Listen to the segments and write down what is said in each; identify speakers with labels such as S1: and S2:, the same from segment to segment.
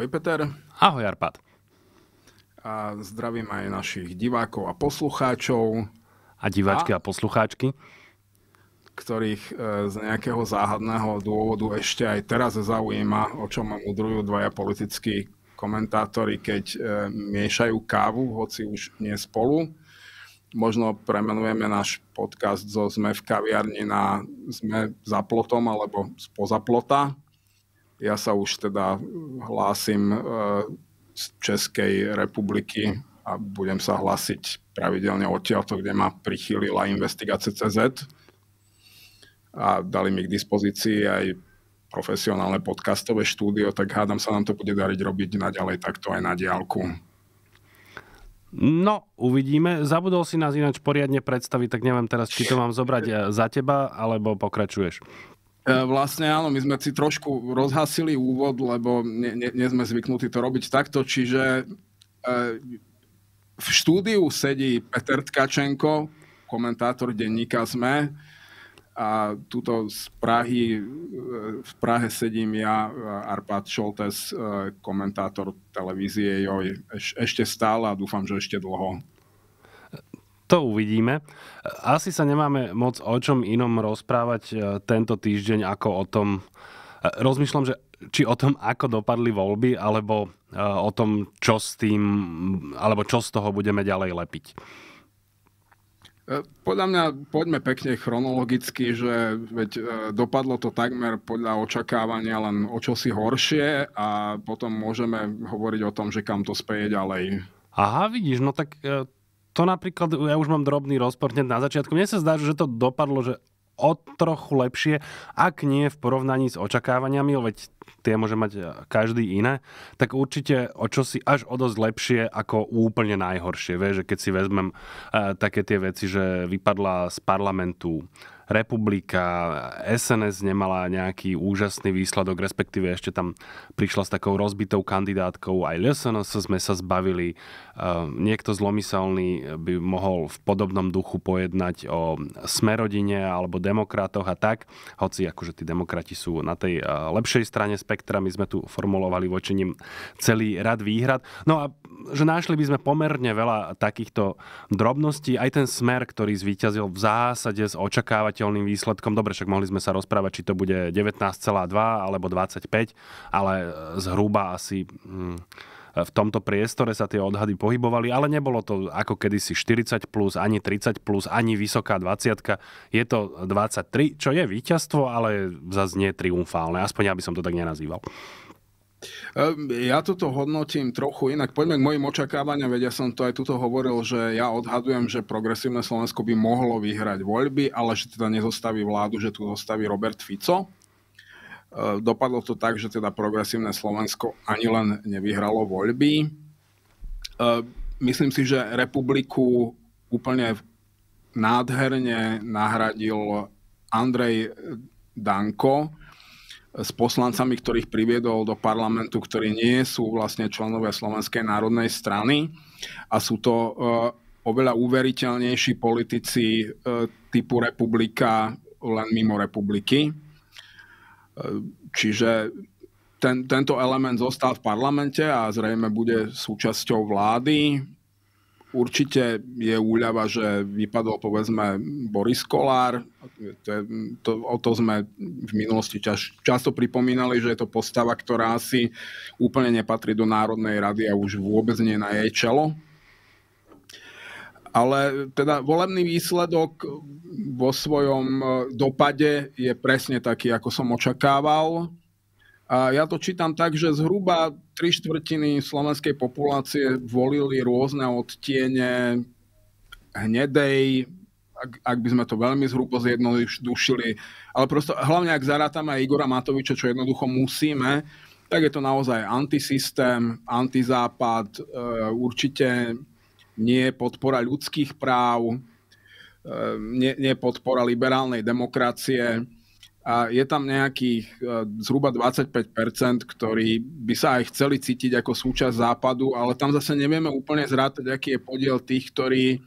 S1: Ahoj Peter. Ahoj Arpad. A zdravím aj našich divákov a poslucháčov. A diváčky a, a poslucháčky. Ktorých e, z nejakého záhadného dôvodu ešte aj teraz zaujíma, o čom udrujú dvaja politickí komentátori, keď e, miešajú kávu, hoci už nie spolu možno premenujeme náš podcast zo Sme v kaviarni na Sme za plotom alebo spoza plota. Ja sa už teda hlásim e, z Českej republiky a budem sa hlásiť pravidelne odtiaľto, kde ma prichýlila investigácia CZ a dali mi k dispozícii aj profesionálne podcastové štúdio, tak hádam sa nám to bude dariť robiť naďalej takto aj na diálku. No, uvidíme.
S2: Zabudol si nás ináč poriadne predstaviť, tak neviem teraz, či to mám zobrať za teba, alebo pokračuješ.
S1: E, vlastne áno, my sme si trošku rozhasili úvod, lebo nie, nie, nie sme zvyknutí to robiť takto, čiže e, v štúdiu sedí Peter Tkačenko, komentátor denníka SME, a tuto z Prahy, e, v Prahe sedím ja, Arpad Šoltes, komentátor televízie JOJ, ešte stále a dúfam, že ešte dlho.
S2: To uvidíme. Asi sa nemáme moc o čom inom rozprávať e, tento týždeň ako o tom, e, rozmýšľam, že či o tom, ako dopadli voľby, alebo e, o tom, čo s tým, alebo čo z toho budeme ďalej lepiť.
S1: Podľa mňa poďme pekne chronologicky, že veď dopadlo to takmer podľa očakávania len o čosi horšie a potom môžeme hovoriť o tom, že kam to speje ďalej.
S2: Aha, vidíš, no tak to napríklad, ja už mám drobný rozpor hneď na začiatku. Mne sa zdá, že to dopadlo, že o trochu lepšie, ak nie v porovnaní s očakávaniami, veď tie môže mať e, každý iné, tak určite o čo si až o dosť lepšie ako úplne najhoršie. Vieš, že keď si vezmem uh, také tie veci, že vypadla z parlamentu republika, SNS nemala nejaký úžasný výsledok, respektíve ešte tam prišla s takou rozbitou kandidátkou, aj LSNS sme sa zbavili. E, niekto zlomyselný by mohol v podobnom duchu pojednať o smerodine alebo demokratoch a tak, hoci akože tí demokrati sú na tej e, lepšej strane spektra, my sme tu formulovali voči nim celý rad výhrad. No a že našli by sme pomerne veľa takýchto drobností, aj ten smer, ktorý zvíťazil v zásade z očakávať merateľným výsledkom. Dobre, však mohli sme sa rozprávať, či to bude 19,2 alebo 25, ale e, zhruba asi... Hm, v tomto priestore sa tie odhady pohybovali, ale nebolo to ako kedysi 40 plus, ani 30 plus, ani vysoká 20. Je to 23, čo je víťazstvo, ale zase nie triumfálne. Aspoň ja by som to tak nenazýval.
S1: Ehm, ja toto hodnotím trochu inak. Poďme k mojim očakávaniam, veď ja som to aj tuto hovoril, že ja odhadujem, že progresívne Slovensko by mohlo vyhrať voľby, ale že teda nezostaví vládu, že tu zostaví Robert Fico. Ehm, dopadlo to tak, že teda progresívne Slovensko ani len nevyhralo voľby. Ehm, myslím si, že republiku úplne nádherne nahradil Andrej Danko, s poslancami, ktorých priviedol do parlamentu, ktorí nie sú vlastne členovia Slovenskej národnej strany a sú to eh, oveľa uveriteľnejší politici eh, typu republika len mimo republiky. Eh, čiže ten, tento element zostal v parlamente a zrejme bude súčasťou vlády. Určite je úľava, že vypadol povedzme Boris Kolár. To, je, to, o to sme v minulosti čas, často pripomínali, že je to postava, ktorá si úplne nepatrí do Národnej rady a už vôbec nie na jej čelo. Ale teda volebný výsledok vo svojom e, dopade je presne taký, ako som očakával. A ja to čítam tak, že zhruba tri štvrtiny slovenskej populácie volili rôzne odtiene hnedej, ak, ak by sme to veľmi zhrubo zjednodušili, ale prosto hlavne ak zarátame Igora Matoviča, čo jednoducho musíme, tak je to naozaj antisystém, antizápad, e, určite nie podpora ľudských práv, e, nie, nie podpora liberálnej demokracie a je tam nejakých e, zhruba 25%, ktorí by sa aj chceli cítiť ako súčasť západu, ale tam zase nevieme úplne zrátať, aký je podiel tých, ktorí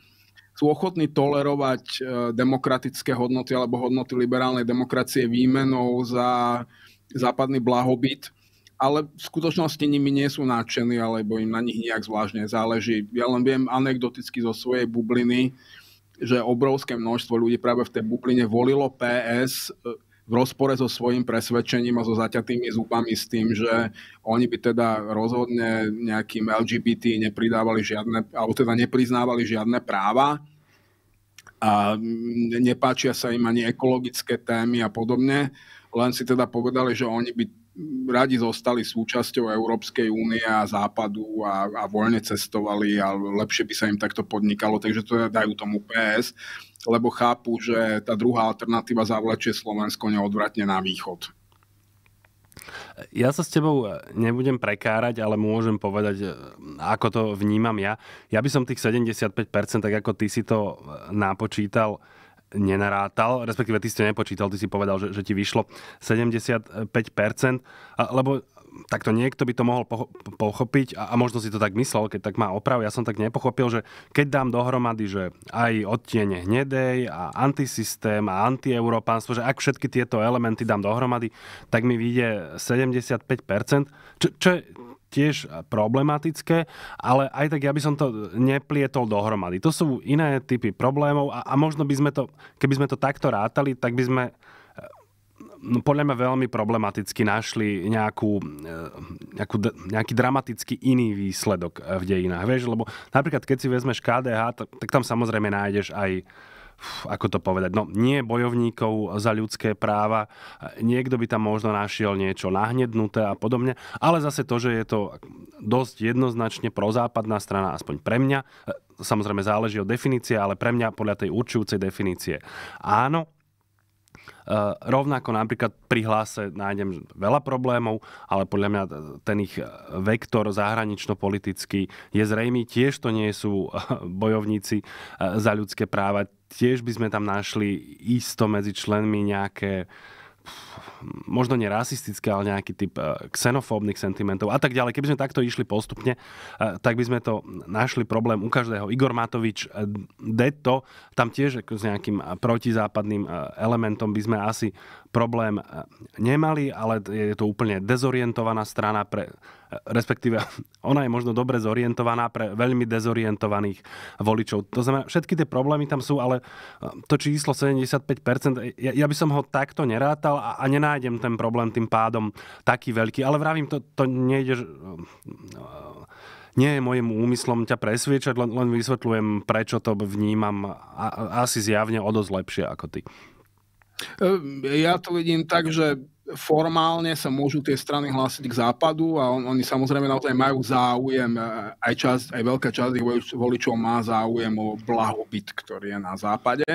S1: sú ochotní tolerovať e, demokratické hodnoty alebo hodnoty liberálnej demokracie výmenou za západný blahobyt ale v skutočnosti nimi nie sú nadšení, alebo im na nich nejak zvláštne záleží. Ja len viem anekdoticky zo svojej bubliny, že obrovské množstvo ľudí práve v tej bubline volilo PS e, v rozpore so svojím presvedčením a so zaťatými zubami s tým, že oni by teda rozhodne nejakým LGBT nepridávali žiadne, alebo teda nepriznávali žiadne práva a nepáčia sa im ani ekologické témy a podobne, len si teda povedali, že oni by radi zostali súčasťou Európskej únie a Západu a, a voľne cestovali a lepšie by sa im takto podnikalo, takže to teda dajú tomu PS lebo chápu, že tá druhá alternatíva zavlečie Slovensko neodvratne na východ.
S2: Ja sa s tebou nebudem prekárať, ale môžem povedať, e, ako to vnímam ja. Ja by som tých 75%, tak ako ty si to e, napočítal, nenarátal, respektíve ty si to nepočítal, ty si povedal, že, že ti vyšlo 75%, lebo takto niekto by to mohol pochopiť a, a možno si to tak myslel, keď tak má oprav. Ja som tak nepochopil, že keď dám dohromady, že aj odtiene hnedej a antisystém a antieurópánstvo, že ak všetky tieto elementy dám dohromady, tak mi vyjde 75%, čo, čo je tiež problematické, ale aj tak ja by som to neplietol dohromady. To sú iné typy problémov a, a možno by sme to, keby sme to takto rátali, tak by sme No, podľa mňa veľmi problematicky našli nejakú, eh, nejakú, nejaký dramaticky iný výsledok eh, v dejinách. Vieš, lebo napríklad keď si vezmeš KDH, tak, tak tam samozrejme nájdeš aj ako to povedať, no nie bojovníkov za ľudské práva, eh, niekto by tam možno našiel niečo nahnednuté a podobne, ale zase to, že je to dosť jednoznačne prozápadná strana, aspoň pre mňa, samozrejme záleží od definície, ale pre mňa podľa tej určujúcej definície áno, Eh, rovnako napríklad pri hlase nájdem veľa problémov, ale podľa mňa ten ich vektor zahranično-politický je zrejmý. Tiež to nie sú eh, bojovníci eh, za ľudské práva. Tiež by sme tam našli isto medzi členmi nejaké možno nie rasistické, ale nejaký typ eh, xenofóbnych sentimentov a tak ďalej. Keby sme takto išli postupne, eh, tak by sme to našli problém u každého. Igor Matovič, eh, Deto, tam tiež s nejakým protizápadným elementom by sme asi problém nemali, ale je to úplne dezorientovaná strana pre respektíve ona je možno dobre zorientovaná pre veľmi dezorientovaných voličov. To znamená, všetky tie problémy tam sú, ale to číslo 75%, ja, ja by som ho takto nerátal a a nenájdem ten problém tým pádom taký veľký. Ale vravím, to, to nejde... Eh, nie je mojim úmyslom ťa presviečať, len, len vysvetľujem, prečo to vnímam
S1: a,
S2: asi zjavne o dosť lepšie ako ty.
S1: Eh, ja to vidím tak, že formálne sa môžu tie strany hlásiť k západu a on, oni samozrejme naozaj majú záujem, eh, aj, časť, aj veľká časť ich voličov má záujem o blahobyt, ktorý je na západe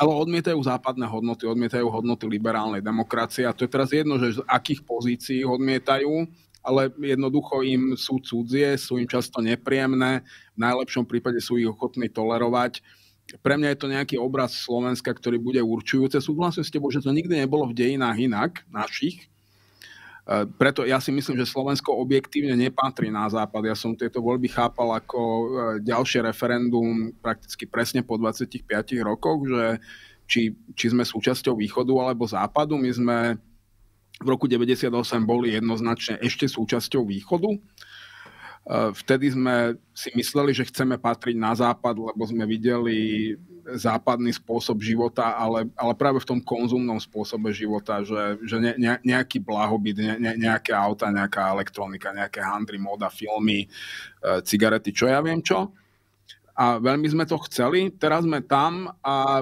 S1: ale odmietajú západné hodnoty, odmietajú hodnoty liberálnej demokracie a to je teraz jedno, že z akých pozícií odmietajú, ale jednoducho im sú cudzie, sú im často nepríjemné, v najlepšom prípade sú ich ochotní tolerovať pre mňa je to nejaký obraz Slovenska, ktorý bude určujúce. Súhlasím s tebou, že to nikdy nebolo v dejinách inak našich, E, preto ja si myslím, že Slovensko objektívne nepatrí na západ. Ja som tieto voľby chápal ako e, ďalšie referendum prakticky presne po 25 rokoch, že či, či sme súčasťou východu alebo západu. My sme v roku 1998 boli jednoznačne ešte súčasťou východu. E, vtedy sme si mysleli, že chceme patriť na západ, lebo sme videli západný spôsob života, ale, ale práve v tom konzumnom spôsobe života, že, že ne, ne, nejaký blahobyt, ne, ne, nejaké auta, nejaká elektronika, nejaké handry, moda, filmy, e, cigarety, čo ja viem čo. A veľmi sme to chceli, teraz sme tam a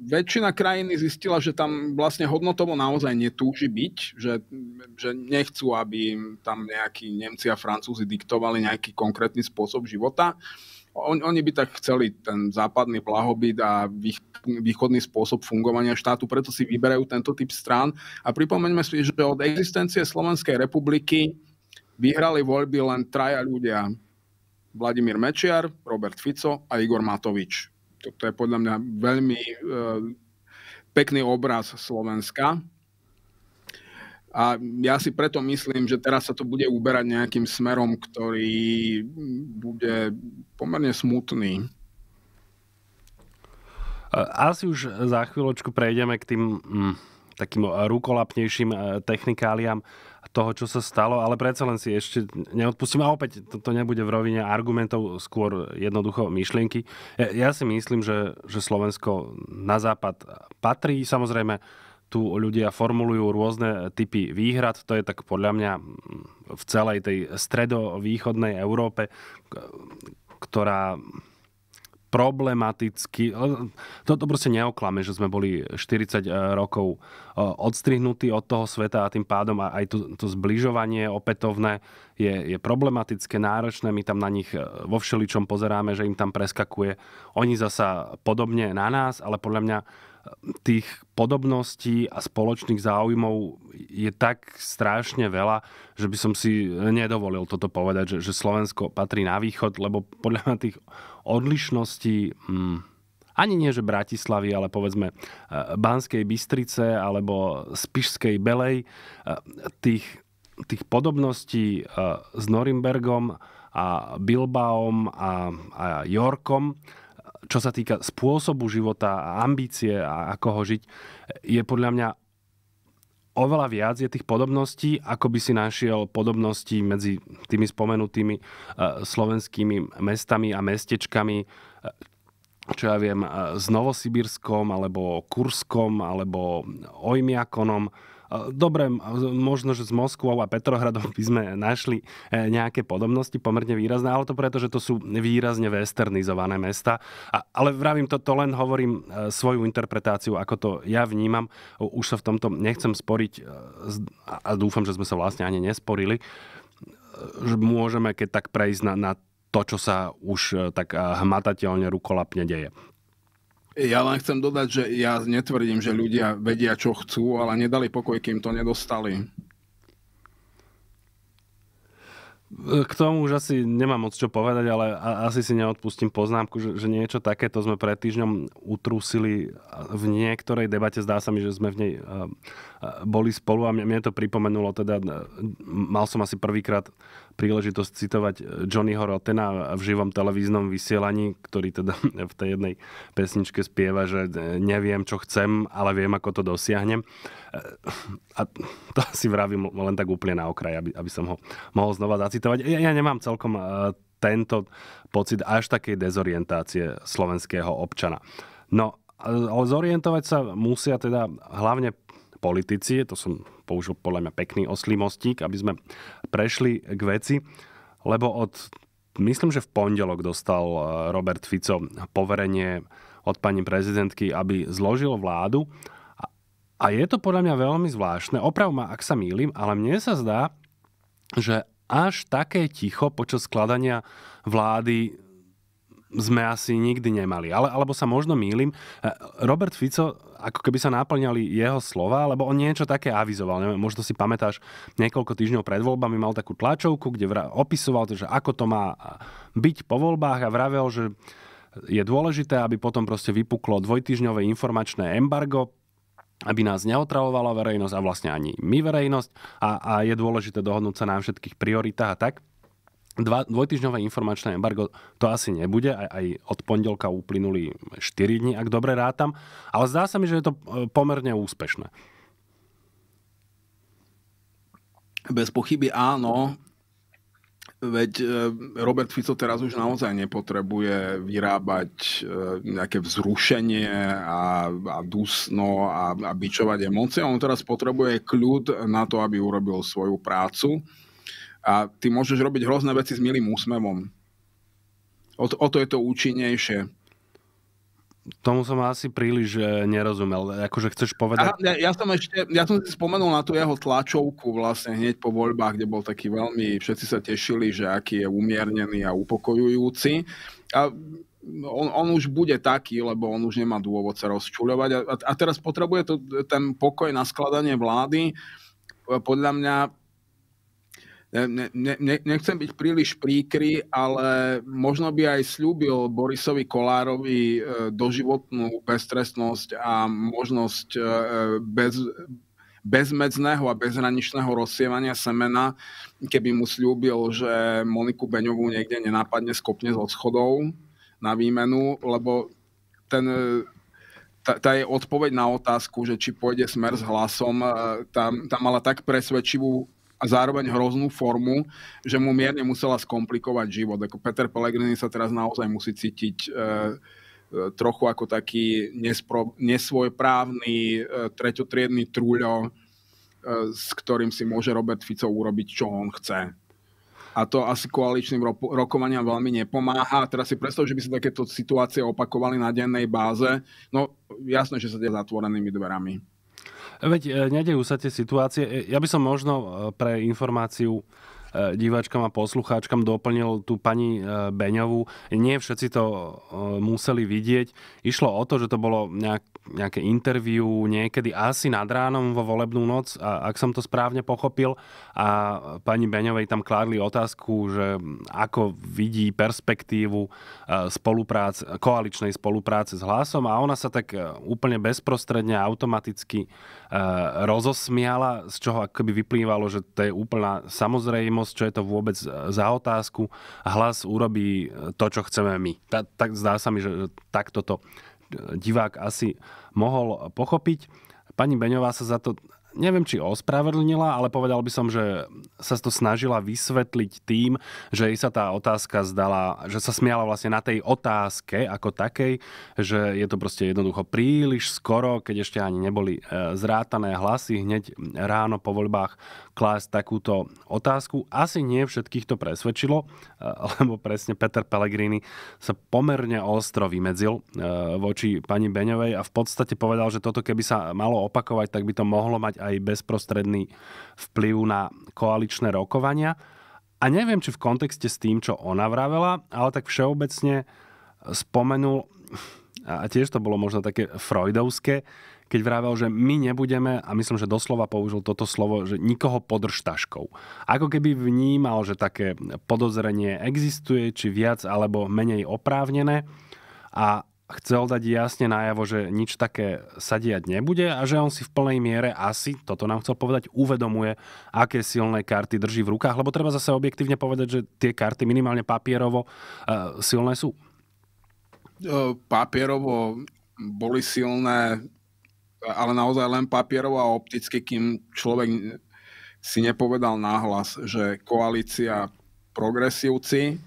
S1: väčšina krajiny zistila, že tam vlastne hodnotovo naozaj netúži byť, že, že nechcú, aby tam nejakí Nemci a Francúzi diktovali nejaký konkrétny spôsob života on, oni by tak chceli ten západný blahobyt a východný spôsob fungovania štátu, preto si vyberajú tento typ strán. A pripomeňme si, že od existencie Slovenskej republiky vyhrali voľby len traja ľudia. Vladimír Mečiar, Robert Fico a Igor Matovič. To je podľa mňa veľmi e, pekný obraz Slovenska. A ja si preto myslím, že teraz sa to bude uberať nejakým smerom, ktorý bude pomerne smutný.
S2: Asi už za chvíľočku prejdeme k tým hm, takým rukolapnejším e, technikáliám toho, čo sa stalo, ale predsa len si ešte neodpustím. A opäť, to, nebude v rovine argumentov, skôr jednoducho myšlienky. Ja, ja si myslím, že, že Slovensko na západ patrí. Samozrejme, tu ľudia formulujú rôzne typy výhrad. To je tak podľa mňa mm, v celej tej stredovýchodnej Európe, ktorá problematicky... Toto e, proste neoklame, že sme boli 40 e, rokov e, odstrihnutí od toho sveta a tým pádom aj to, to zbližovanie opätovné je, je problematické, náročné. My tam na nich vo všeličom pozeráme, že im tam preskakuje. Oni zasa podobne na nás, ale podľa mňa tých podobností a spoločných záujmov je tak strašne veľa, že by som si nedovolil toto povedať, že, že Slovensko patrí na východ, lebo podľa mňa tých odlišností hmm, ani nie, že Bratislavy, ale povedzme e, Banskej Bystrice alebo Spišskej Belej, e, tých, tých podobností e, s Norimbergom a Bilbaom a, a Jorkom čo sa týka spôsobu života a ambície a ako ho žiť, je podľa mňa oveľa viac je tých podobností, ako by si našiel podobnosti medzi tými spomenutými eh, slovenskými mestami a mestečkami, eh, čo ja viem, eh, s Novosibirskom, alebo Kurskom, alebo Ojmiakonom Dobre, možno, že s Moskvou a Petrohradom by sme našli e, nejaké podobnosti, pomerne výrazné, ale to preto, že to sú výrazne westernizované mesta. A, ale vravím to, to len hovorím e, svoju interpretáciu, ako to ja vnímam. Už sa v tomto nechcem sporiť e, a dúfam, že sme sa vlastne ani nesporili že môžeme keď tak prejsť na, na to, čo sa už tak hmatateľne rukolapne deje.
S1: Ja len chcem dodať, že ja netvrdím, že ľudia vedia, čo chcú, ale nedali pokoj, kým to nedostali.
S2: K tomu už asi nemám moc čo povedať, ale asi si neodpustím poznámku, že, že niečo takéto sme pred týždňom utrúsili v niektorej debate. Zdá sa mi, že sme v nej boli spolu a mne, mne to pripomenulo. Teda, mal som asi prvýkrát príležitosť citovať e, Johnnyho Rotena v živom televíznom vysielaní, ktorý teda v tej jednej pesničke spieva, že e, neviem, čo chcem, ale viem, ako to dosiahnem. E, a to si vravím len tak úplne na okraj, aby, aby som ho mohol znova zacitovať. Ja, ja nemám celkom tento pocit až takej dezorientácie slovenského občana. No, ale zorientovať sa musia teda hlavne politici. To som použil podľa mňa pekný oslý mostík, aby sme prešli k veci, lebo od, myslím, že v pondelok dostal eh, Robert Fico poverenie od pani prezidentky, aby zložil vládu. A je to podľa mňa veľmi zvláštne. Oprav ma, ak sa mýlim, ale mne sa zdá, že až také ticho počas skladania vlády sme asi nikdy nemali. Ale, alebo sa možno mýlim, e, Robert Fico, ako keby sa náplňali jeho slova, lebo on niečo také avizoval. Neviem, možno si pamätáš, niekoľko týždňov pred voľbami mal takú tlačovku, kde vra- opisoval, to, že ako to má e, byť po voľbách a vravel, že je dôležité, aby potom proste vypuklo dvojtyžňové informačné embargo, aby nás neotravovala verejnosť a vlastne ani my verejnosť a, a je dôležité dohodnúť sa na všetkých prioritách a tak. Dva, dvojtyžňové informačné embargo to asi nebude, aj, aj od pondelka uplynuli 4 dní, ak dobre rátam, ale zdá sa mi, že je to e, pomerne úspešné.
S1: Bez pochyby áno, Veď e, Robert Fico teraz už naozaj nepotrebuje vyrábať e, nejaké vzrušenie a, a dusno a, a bičovať emócie. On teraz potrebuje kľud na to, aby urobil svoju prácu. A ty môžeš robiť hrozné veci s milým úsmevom. O to, o to je to účinnejšie.
S2: Tomu som asi príliš nerozumel. Akože chceš povedať...
S1: Aha, ja, ja, som ešte, ja som si spomenul na tú jeho tlačovku vlastne hneď po voľbách, kde bol taký veľmi... Všetci sa tešili, že aký je umiernený a upokojujúci. A on, on už bude taký, lebo on už nemá dôvod sa rozčuľovať. A, a teraz potrebuje to, ten pokoj na skladanie vlády. Podľa mňa ne, ne, ne, nechcem byť príliš príkry, ale možno by aj slúbil Borisovi Kolárovi e, doživotnú beztrestnosť a možnosť e, bez, bezmedzného a bezhraničného rozsievania semena, keby mu slúbil, že Moniku Beňovú niekde nenápadne skopne z schodov na výmenu, lebo ten, e, tá, tá je odpoveď na otázku, že či pôjde smer s hlasom, tá, tam mala tak presvedčivú a zároveň hroznú formu, že mu mierne musela skomplikovať život. Ako Peter Pellegrini sa teraz naozaj musí cítiť e, e trochu ako taký nespro, nesvojprávny, e, treťotriedný trúľo, e, s ktorým si môže Robert Fico urobiť, čo on chce. A to asi koaličným ro- rokovaniam veľmi nepomáha. A teraz si predstav, že by sa takéto situácie opakovali na dennej báze. No jasné, že sa tie zatvorenými dverami.
S2: Veď e, nedejú sa tie situácie. E, ja by som možno e, pre informáciu diváčkam a poslucháčkam doplnil tú pani Beňovú. Nie všetci to museli vidieť. Išlo o to, že to bolo nejak nejaké interviu niekedy asi nad ránom vo volebnú noc, a, ak som to správne pochopil. A pani Beňovej tam kládli otázku, že ako vidí perspektívu e, spoluprác, koaličnej spolupráce s hlasom a ona sa tak e, úplne bezprostredne automaticky e, rozosmiala, z čoho akoby vyplývalo, že to je úplná samozrejmosť, čo je to vôbec za otázku. Hlas urobí to, čo chceme my. tak zdá sa mi, že takto to divák asi mohol pochopiť. Pani Beňová sa za to neviem, či ospravedlnila, ale povedal by som, že sa to snažila vysvetliť tým, že jej sa tá otázka zdala, že sa smiala vlastne na tej otázke ako takej, že je to proste jednoducho príliš skoro, keď ešte ani neboli e, zrátané hlasy hneď ráno po voľbách klásť takúto otázku. Asi nie všetkých to presvedčilo, eh, lebo presne Peter Pellegrini sa pomerne ostro vymedzil eh, voči pani Beňovej a v podstate povedal, že toto keby sa malo opakovať, tak by to mohlo mať aj bezprostredný vplyv na koaličné rokovania. A neviem, či v kontexte s tým, čo ona vravela, ale tak všeobecne spomenul, a tiež to bolo možno také freudovské, keď vravel, že my nebudeme, a myslím, že doslova použil toto slovo, že nikoho podrž taškou. Ako keby vnímal, že také podozrenie existuje, či viac alebo menej oprávnené a chcel dať jasne najavo, že nič také sa diať nebude a že on si v plnej miere asi, toto nám chcel povedať, uvedomuje, aké silné karty drží v rukách, lebo treba zase objektívne povedať, že tie karty minimálne papierovo eh, silné sú.
S1: Eh, papierovo boli silné ale naozaj len papierov a opticky, kým človek si nepovedal náhlas, že koalícia progresívci,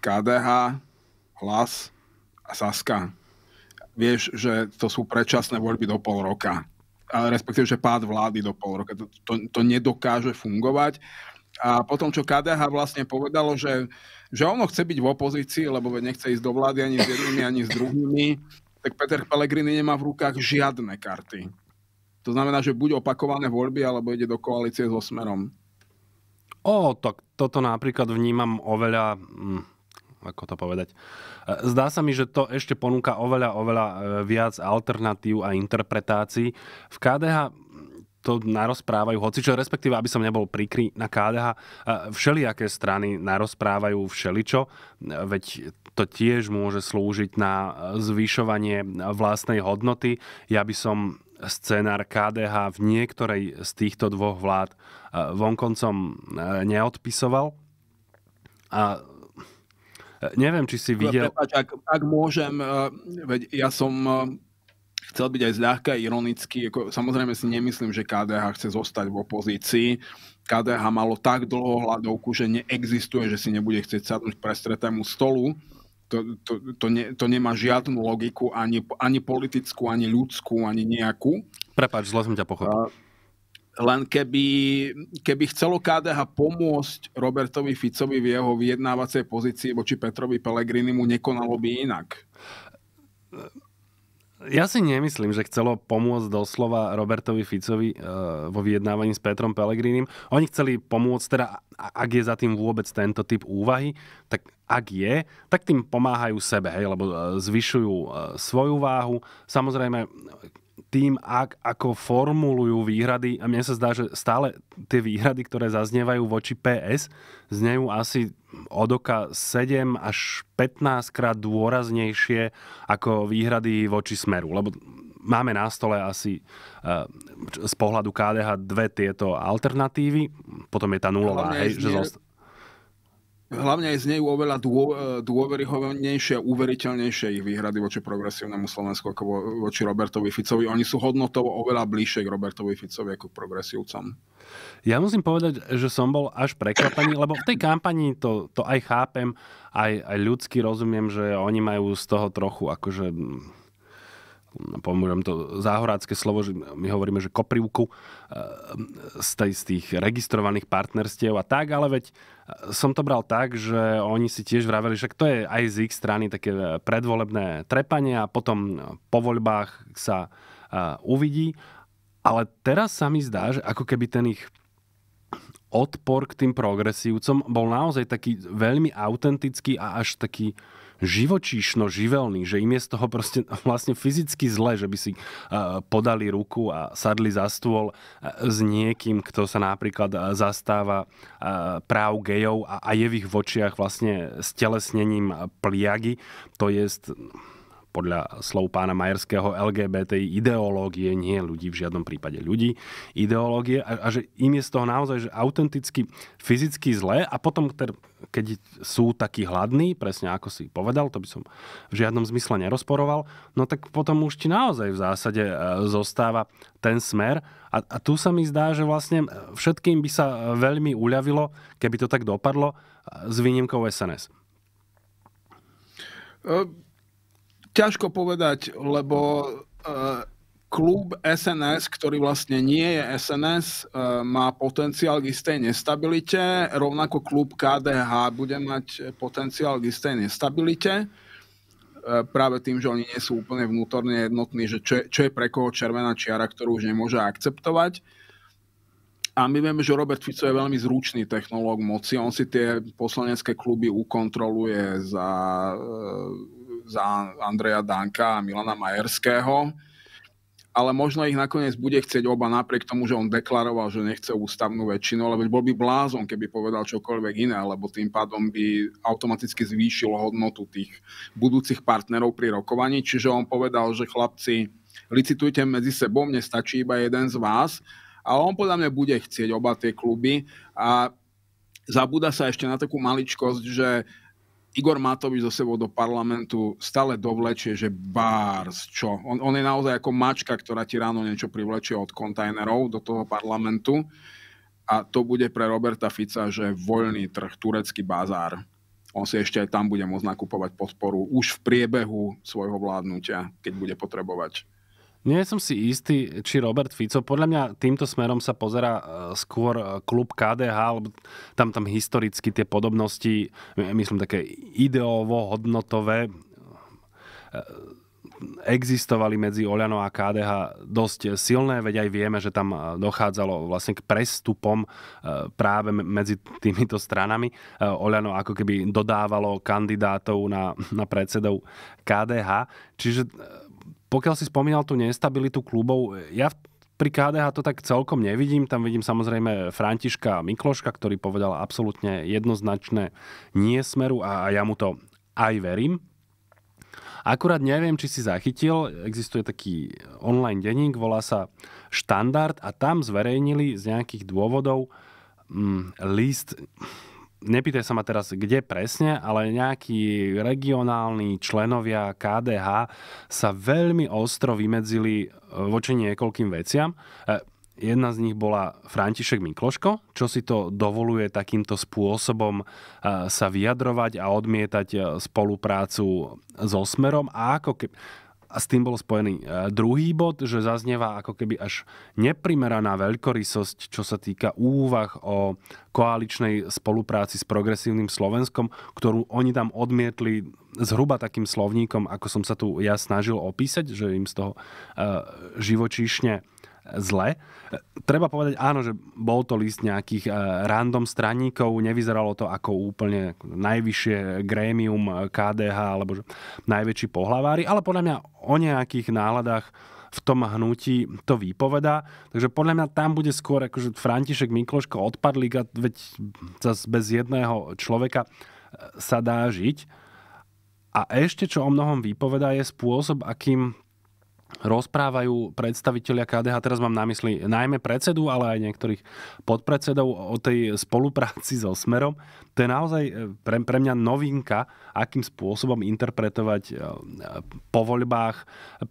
S1: KDH, hlas a Saska. Vieš, že to sú predčasné voľby do pol roka. A respektíve, že pád vlády do pol roka. To, to, to nedokáže fungovať. A potom, čo KDH vlastne povedalo, že, že ono chce byť v opozícii, lebo nechce ísť do vlády ani s jednými, ani s druhými tak Peter Pellegrini nemá v rukách žiadne karty. To znamená, že buď opakované voľby, alebo ide do koalície so Smerom.
S2: O, tak to, toto napríklad vnímam oveľa, hm, ako to povedať, e, zdá sa mi, že to ešte ponúka oveľa, oveľa e, viac alternatív a interpretácií. V KDH to narozprávajú, hoci čo respektíve, aby som nebol prikry na KDH, všelijaké strany narozprávajú všeličo, veď to tiež môže slúžiť na zvyšovanie vlastnej hodnoty. Ja by som scenár KDH v niektorej z týchto dvoch vlád e, vonkoncom e, neodpisoval. A e, neviem, či si videl...
S1: Prepač, ak, ak môžem, veď ja som chcel byť aj zľahka ironický. Ako, samozrejme si nemyslím, že KDH chce zostať v opozícii. KDH malo tak dlho hľadovku, že neexistuje, že si nebude chcieť sadnúť prestretému stolu. To, to, to, ne, to nemá žiadnu logiku, ani, ani politickú, ani ľudskú, ani nejakú. Prepač, zle som ťa pochopil. Len keby, keby chcelo KDH pomôcť Robertovi Ficovi v jeho vyjednávacej pozícii voči Petrovi Pelegrini, mu nekonalo by inak. Ja
S2: si nemyslím, že chcelo pomôcť doslova Robertovi Ficovi e, vo vyjednávaní s Petrom Pelegrínim. Oni chceli pomôcť, teda ak je za tým vôbec tento typ úvahy, tak ak je, tak tým pomáhajú sebe, hej, lebo eh, zvyšujú e, svoju váhu. Samozrejme, tým, ak, ako formulujú výhrady, a mne sa zdá, že stále tie výhrady, ktoré zaznievajú voči PS, znejú asi od oka 7 až 15 krát dôraznejšie ako výhrady voči smeru. Lebo máme na stole asi eh, z pohľadu KDH dve tieto alternatívy, potom je tá nulová, hlavne hej, je že zost...
S1: Hlavne je z nej oveľa eh, dôveryhodnejšie a uveriteľnejšie ich výhrady voči progresívnemu Slovensku ako voči Robertovi Ficovi. Oni sú hodnotovo oveľa bližšie k Robertovi Ficovi ako k progresívcom.
S2: Ja musím povedať, že som bol až prekvapený, lebo v tej kampani to, to aj chápem, aj, aj ľudsky rozumiem, že oni majú z toho trochu akože hm, no, pomôžem to záhorácké slovo, že my hovoríme, že koprivku eh, z, tej, z tých registrovaných partnerstiev a tak, ale veď eh, som to bral tak, že oni si tiež vraveli, že to je aj z ich strany také eh, predvolebné trepanie a potom po voľbách sa uvidí. Ale teraz sa mi zdá, že ako keby ten ich odpor k tým progresívcom bol naozaj taký veľmi autentický a až taký živočíšno živelný, že im je z toho proste vlastne fyzicky zle, že by si eh, podali ruku a sadli za stôl eh, s niekým, kto sa napríklad eh, zastáva práv gejov a je v ich vočiach vlastne stelesnením pliagy, to je podľa slov pána Majerského LGBTI ideológie, nie ľudí v žiadnom prípade ľudí, ideológie a, a že im je z toho naozaj že autenticky, fyzicky zlé a potom, keď sú takí hladní, presne ako si povedal, to by som v žiadnom zmysle nerozporoval, no tak potom už ti naozaj v zásade e, zostáva ten smer a, a tu sa mi zdá, že vlastne všetkým by sa e, veľmi uľavilo, keby to tak dopadlo, e, s výnimkou SNS.
S1: Uh Ťažko povedať, lebo eh, klub SNS, ktorý vlastne nie je SNS, eh, má potenciál k istej nestabilite, rovnako klub KDH bude mať potenciál k istej nestabilite eh, práve tým, že oni nie sú úplne vnútorne jednotní, že čo je, čo je pre koho červená čiara, ktorú už nemôže akceptovať. A my vieme, že Robert Fico je veľmi zručný technológ moci. On si tie poslanecké kluby ukontroluje za za Andreja Danka a Milana Majerského, ale možno ich nakoniec bude chcieť oba napriek tomu, že on deklaroval, že nechce ústavnú väčšinu, lebo bol by blázon, keby povedal čokoľvek iné, lebo tým pádom by automaticky zvýšil hodnotu tých budúcich partnerov pri rokovaní. Čiže on povedal, že chlapci, licitujte medzi sebou, mne stačí iba jeden z vás, ale on podľa mňa bude chcieť oba tie kluby a zabúda sa ešte na takú maličkosť, že Igor Matovič zo sebou do parlamentu stále dovlečie, že bárs, čo? On, on je naozaj ako mačka, ktorá ti ráno niečo privlečie od kontajnerov do toho parlamentu a to bude pre Roberta Fica, že voľný trh, turecký bazár. On si ešte aj tam bude môcť nakupovať podporu už v priebehu svojho vládnutia, keď bude potrebovať.
S2: Nie som si istý, či Robert Fico, podľa mňa týmto smerom sa pozera e, skôr e, klub KDH, alebo tam, tam historicky tie podobnosti, e, myslím také ideovo-hodnotové, existovali medzi Oľano a KDH dosť silné, veď aj vieme, že tam dochádzalo vlastne k prestupom práve medzi týmito stranami. Oľano ako keby dodávalo kandidátov na, na predsedov KDH, čiže pokiaľ si spomínal tú nestabilitu klubov, e, ja pri KDH to tak celkom nevidím. Tam vidím samozrejme Františka Mikloška, ktorý povedal absolútne jednoznačné nie smeru a ja mu to aj verím. Akurát neviem, či si zachytil, existuje taký online denník, volá sa Štandard a tam zverejnili z nejakých dôvodov mm, list, nepýtaj sa ma teraz, kde presne, ale nejakí regionálni členovia KDH sa veľmi ostro vymedzili e, voči niekoľkým veciam. E, jedna z nich bola František Mikloško, čo si to dovoluje takýmto spôsobom e, sa vyjadrovať a odmietať spoluprácu so Smerom a ako keby a s tým bol spojený e, druhý bod, že zaznieva ako keby až neprimeraná veľkorysosť, čo sa týka úvah o koaličnej spolupráci s progresívnym Slovenskom, ktorú oni tam odmietli zhruba takým slovníkom, ako som sa tu ja snažil opísať, že im z toho e, živočíšne zle. Treba povedať áno, že bol to list nejakých e, random straníkov, nevyzeralo to ako úplne najvyššie grémium e, KDH alebo najväčší pohlavári, ale podľa mňa o nejakých náladách v tom hnutí to vypovedá. Takže podľa mňa tam bude skôr akože František Mikloško odpadlík a veď bez jedného človeka e, sa dá žiť. A ešte, čo o mnohom vypovedá, je spôsob, akým rozprávajú predstavitelia KDH, teraz mám na mysli najmä predsedu, ale aj niektorých podpredsedov o tej spolupráci so Smerom. To je naozaj e, pre, pre mňa novinka, akým spôsobom interpretovať e, po voľbách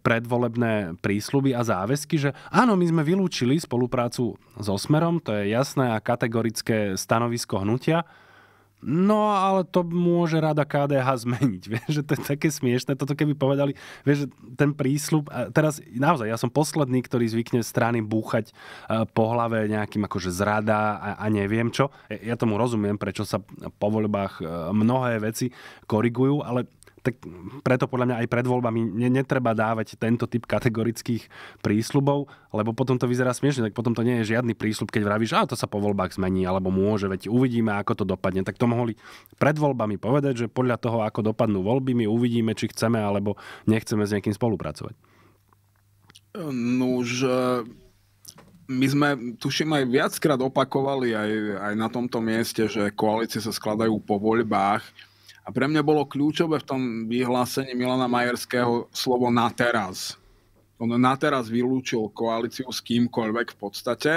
S2: predvolebné prísľuby a záväzky, že áno, my sme vylúčili spoluprácu so Smerom, to je jasné a kategorické stanovisko hnutia, No ale to môže rada KDH zmeniť. Vieš, že to je také smiešne. Toto keby povedali, vieš, že ten prísľub... Teraz naozaj, ja som posledný, ktorý zvykne strany búchať e, po hlave nejakým akože zrada a, a neviem čo. Ja tomu rozumiem, prečo sa po voľbách e, mnohé veci korigujú, ale tak preto podľa mňa aj pred voľbami ne, netreba dávať tento typ kategorických prísľubov, lebo potom to vyzerá smiešne, tak potom to nie je žiadny prísľub, keď vravíš, že to sa po voľbách zmení, alebo môže, veď uvidíme, ako to dopadne. Tak to mohli pred voľbami povedať, že podľa toho, ako dopadnú voľby, my uvidíme, či chceme alebo nechceme s nejakým spolupracovať.
S1: No už e, my sme, tuším, aj viackrát opakovali aj, aj na tomto mieste, že koalície sa skladajú po voľbách a pre mňa bolo kľúčové v tom vyhlásení Milana Majerského slovo na teraz. On na teraz vylúčil koalíciu s kýmkoľvek v podstate.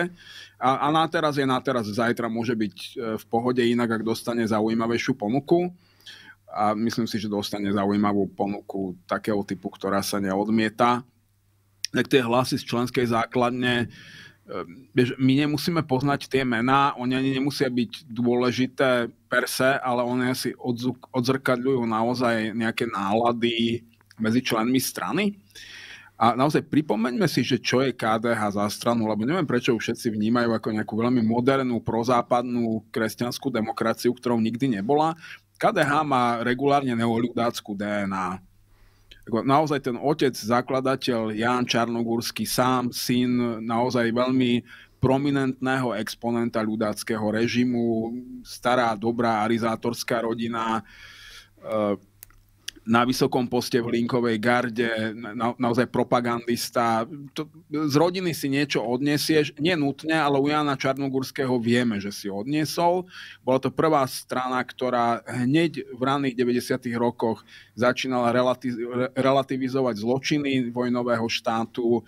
S1: A, a na teraz je na teraz, zajtra môže byť e, v pohode inak, ak dostane zaujímavejšiu ponuku. A myslím si, že dostane zaujímavú ponuku takého typu, ktorá sa neodmieta. Tak tie hlasy z členskej základne Ehm, my nemusíme poznať tie mená, oni ani nemusia byť dôležité per se, ale oni asi odzuk, odzrkadľujú naozaj nejaké nálady medzi členmi strany. A naozaj pripomeňme si, že čo je KDH za stranu, lebo neviem, prečo ju všetci vnímajú ako nejakú veľmi modernú, prozápadnú kresťanskú demokraciu, ktorou nikdy nebola. KDH má regulárne neoliudáckú DNA naozaj ten otec, zakladateľ Jan Čarnogórsky, sám syn naozaj veľmi prominentného exponenta ľudáckého režimu, stará, dobrá arizátorská rodina, e, na vysokom poste v Linkovej garde, na, naozaj propagandista. To, z rodiny si niečo odniesieš, nie nutne, ale u Jana Čarnogurského vieme, že si odniesol. Bola to prvá strana, ktorá hneď v raných 90. rokoch začínala relatiz- relativizovať zločiny vojnového štátu,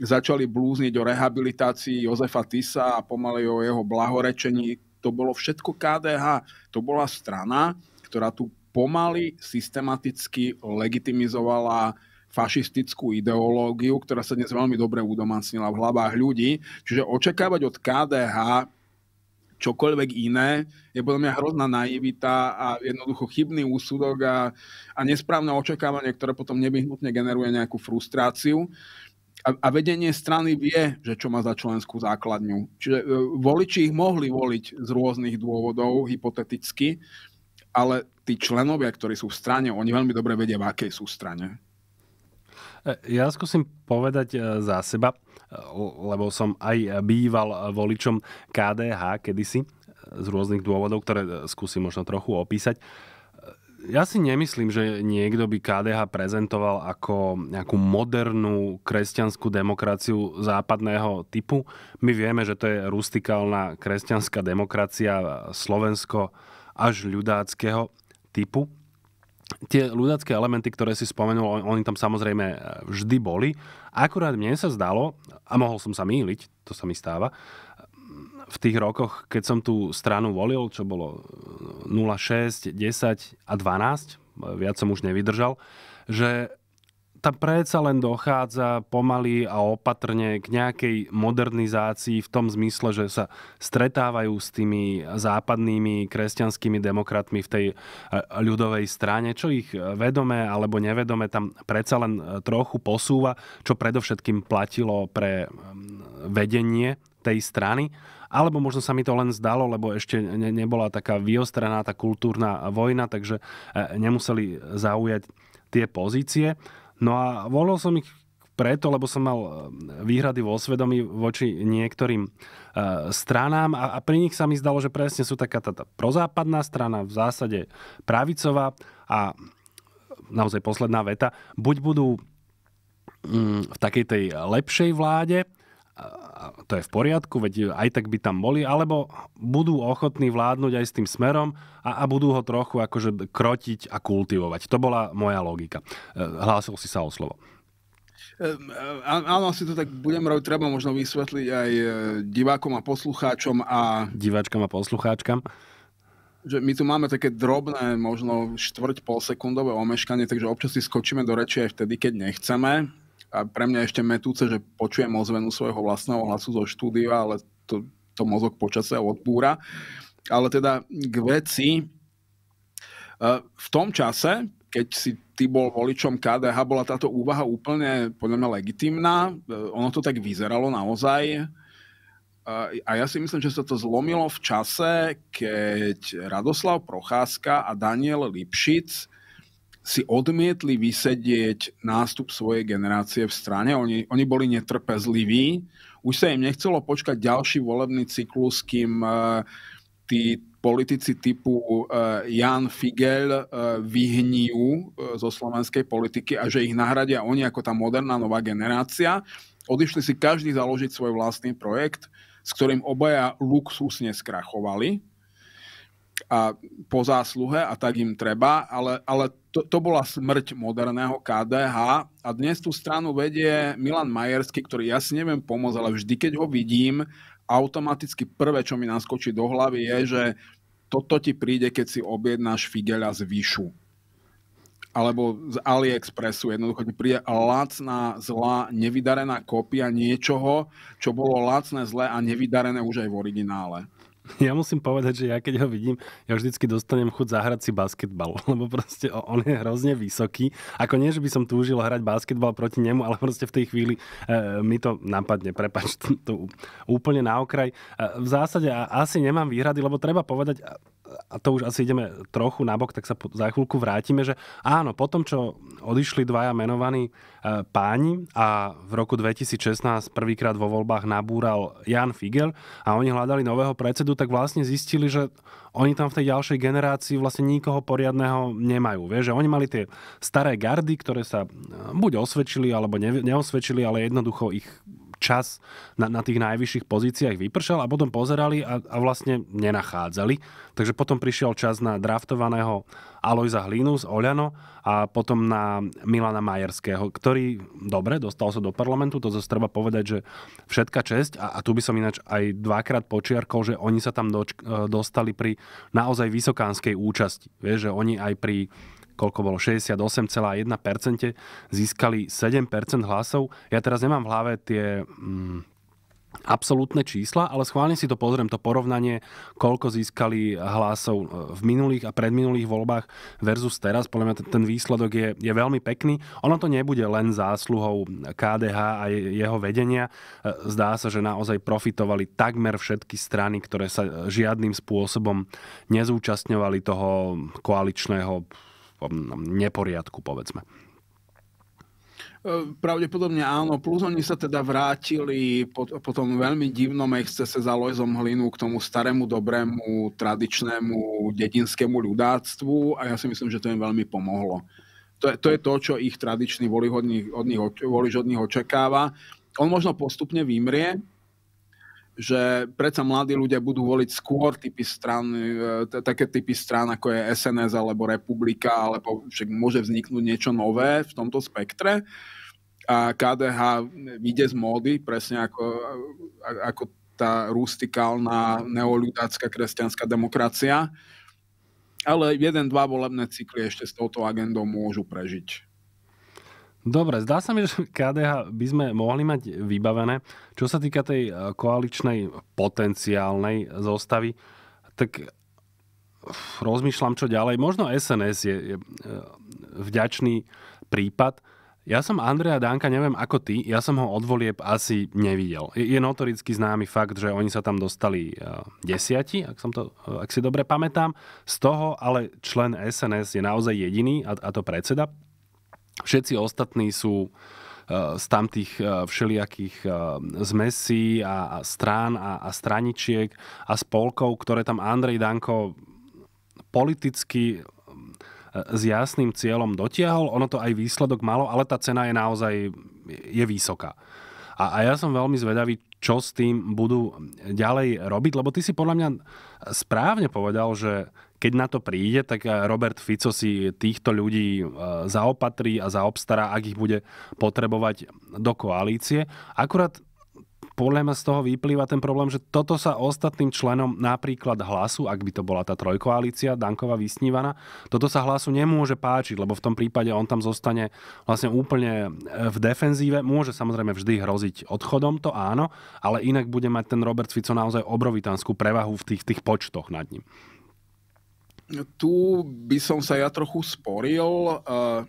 S1: začali blúzniť o rehabilitácii Jozefa Tisa a pomaly o jeho blahorečení. To bolo všetko KDH. To bola strana, ktorá tu pomaly systematicky legitimizovala fašistickú ideológiu, ktorá sa dnes veľmi dobre udomácnila v hlavách ľudí. Čiže očakávať od KDH čokoľvek iné je podľa mňa hrozná naivita a jednoducho chybný úsudok a, a nesprávne očakávanie, ktoré potom nevyhnutne generuje nejakú frustráciu. A, a vedenie strany vie, že čo má za členskú základňu. Čiže e, voliči ich mohli voliť z rôznych dôvodov, hypoteticky, ale tí členovia, ktorí sú v strane, oni veľmi dobre vedia, v akej sú strane.
S2: E, ja skúsim povedať e, za seba, e, lebo som aj býval voličom KDH kedysi, z rôznych dôvodov, ktoré skúsim možno trochu opísať. Ja si nemyslím, že niekto by KDH prezentoval ako nejakú modernú kresťanskú demokraciu západného typu. My vieme, že to je rustikálna kresťanská demokracia Slovensko až ľudáckého typu. Tie ľudacké elementy, ktoré si spomenul, oni tam samozrejme e, vždy boli. Akurát mne sa zdalo, a mohol som sa míliť, to sa mi stáva, v tých rokoch, keď som tú stranu volil, čo bolo 06, e, 10 a 12, viac som už nevydržal, že tá predsa len dochádza pomaly a opatrne k nejakej modernizácii v tom zmysle, že sa stretávajú s tými západnými kresťanskými demokratmi v tej e, ľudovej strane, čo ich e, vedome alebo nevedome tam predsa len e, trochu posúva, čo predovšetkým platilo pre vedenie tej strany. Alebo možno sa mi to len zdalo, lebo ešte ne, nebola taká vyostraná tá kultúrna vojna, takže nemuseli zaujať tie pozície. No a volal som ich preto, lebo som mal eh, výhrady vo svedomí voči niektorým eh, stranám a, a pri nich sa mi zdalo, že presne sú taká tá, tá prozápadná strana, v zásade pravicová a naozaj posledná veta, buď budú mm, v takej tej lepšej vláde, to je v poriadku, veď aj tak by tam boli, alebo budú ochotní vládnuť aj s tým smerom a, a budú ho trochu akože krotiť a kultivovať. To bola moja logika. E, hlásil si sa o slovo.
S1: Ehm, e, áno, asi to tak budem robiť. Treba možno vysvetliť aj e, divákom a poslucháčom a...
S2: Diváčkam a poslucháčkam
S1: že my tu máme také drobné, možno štvrť polsekundové omeškanie, takže občas si skočíme do reči aj vtedy, keď nechceme a pre mňa ešte metúce, že počujem ozvenu svojho vlastného hlasu zo štúdia, ale to, to mozog počasia odbúra. Ale teda k veci, e, v tom čase, keď si ty bol voličom KDH, bola táto úvaha úplne podľa mňa legitimná. E, ono to tak vyzeralo naozaj. E, a ja si myslím, že sa to zlomilo v čase, keď Radoslav Procházka a Daniel Lipšic si odmietli vysedieť nástup svojej generácie v strane. Oni, oni boli netrpezliví. Už sa im nechcelo počkať ďalší volebný cyklus, kým e, tí politici typu e, Jan Figel uh, e, vyhnijú zo slovenskej politiky a že ich nahradia oni ako tá moderná nová generácia. Odišli si každý založiť svoj vlastný projekt, s ktorým obaja luxusne skrachovali a po zásluhe a tak im treba, ale, ale to, to bola smrť moderného KDH a dnes tú stranu vedie Milan Majersky, ktorý ja si neviem pomôcť, ale vždy, keď ho vidím, automaticky prvé, čo mi naskočí do hlavy, je, že toto ti príde, keď si objednáš figeľa z Vyšu alebo z AliExpressu. Jednoducho ti príde lacná, zlá, nevydarená kópia niečoho, čo bolo lacné, zlé a nevydarené už aj v originále.
S2: Ja musím povedať, že ja keď ho vidím, ja vždycky dostanem chuť zahrať si basketbal, lebo proste on je hrozne vysoký. Ako nie, že by som túžil hrať basketbal proti nemu, ale proste v tej chvíli e, mi to napadne, prepač, to, to úplne na okraj. E, v zásade asi nemám výhrady, lebo treba povedať, a to už asi ideme trochu nabok, tak sa po, za chvíľku vrátime, že áno, potom, čo odišli dvaja menovaní e, páni a v roku 2016 prvýkrát vo voľbách nabúral Jan Figel a oni hľadali nového predsedu, tak vlastne zistili, že oni tam v tej ďalšej generácii vlastne nikoho poriadného nemajú. Vie, že oni mali tie staré gardy, ktoré sa e, buď osvedčili, alebo ne, neosvedčili, ale jednoducho ich čas na, na tých najvyšších pozíciách vypršal a potom pozerali a, a vlastne nenachádzali. Takže potom prišiel čas na draftovaného Alojza Hlinu z Oľano a potom na Milana Majerského, ktorý, dobre, dostal sa do parlamentu, to zase treba povedať, že všetka česť a, a tu by som ináč aj dvakrát počiarkol, že oni sa tam doč- e, dostali pri naozaj vysokánskej účasti. Vieš, že oni aj pri koľko bolo 68,1%, získali 7% hlasov. Ja teraz nemám v hlave tie mm, absolútne čísla, ale schválne si to pozriem, to porovnanie, koľko získali hlasov e, v minulých a predminulých voľbách versus teraz. Podľa mňa ten výsledok je, je veľmi pekný. Ono to nebude len zásluhou KDH a jeho vedenia. E, zdá sa, že naozaj profitovali takmer všetky strany, ktoré sa e, žiadnym spôsobom nezúčastňovali toho koaličného neporiadku, povedzme. E,
S1: pravdepodobne áno, plus oni sa teda vrátili po, po tom veľmi divnom excese za Lojzom Hlinu k tomu starému, dobrému, tradičnému dedinskému ľudáctvu a ja si myslím, že to im veľmi pomohlo. To je to, je to čo ich tradičný volič od volič od nich očakáva. On možno postupne vymrie, že predsa mladí ľudia budú voliť skôr typy stran, e, také typy stran, ako je SNS alebo Republika, alebo však môže vzniknúť niečo nové v tomto spektre. A KDH vyjde z módy, presne ako, ako tá rustikálna neoľudácka kresťanská demokracia. Ale jeden, dva volebné cykly ešte s touto agendou môžu prežiť.
S2: Dobre, zdá sa mi, že KDH by sme mohli mať vybavené. Čo sa týka tej eh, koaličnej potenciálnej zostavy, tak rozmýšľam, čo ďalej. Možno SNS je, je eh, vďačný prípad. Ja som Andrea Danka, neviem ako ty, ja som ho od volieb asi nevidel. Je, je notoricky známy fakt, že oni sa tam dostali eh, desiati, ak, som to, ak si dobre pamätám. Z toho ale člen SNS je naozaj jediný, a, a to predseda Všetci ostatní sú e, z tamtých e, všelijakých e, zmesí a strán a, straničiek a spolkov, ktoré tam Andrej Danko politicky s jasným cieľom dotiahol. Ono to aj výsledok malo, ale tá cena je naozaj je vysoká. A, a ja som veľmi zvedavý, čo s tým budú ďalej robiť, lebo ty si podľa mňa správne povedal, že keď na to príde, tak eh, Robert Fico si týchto ľudí eh, zaopatrí a zaobstará, ak ich bude potrebovať do koalície. Akurát podľa mňa z toho vyplýva ten problém, že toto sa ostatným členom napríklad hlasu, ak by to bola tá trojkoalícia, Dankova vysnívaná, toto sa hlasu nemôže páčiť, lebo v tom prípade on tam zostane vlastne úplne eh, v defenzíve. Môže samozrejme vždy hroziť odchodom, to áno, ale inak bude mať ten Robert Fico naozaj obrovitánskú prevahu v tých, tých počtoch nad ním
S1: tu by som sa ja trochu sporil. Uh,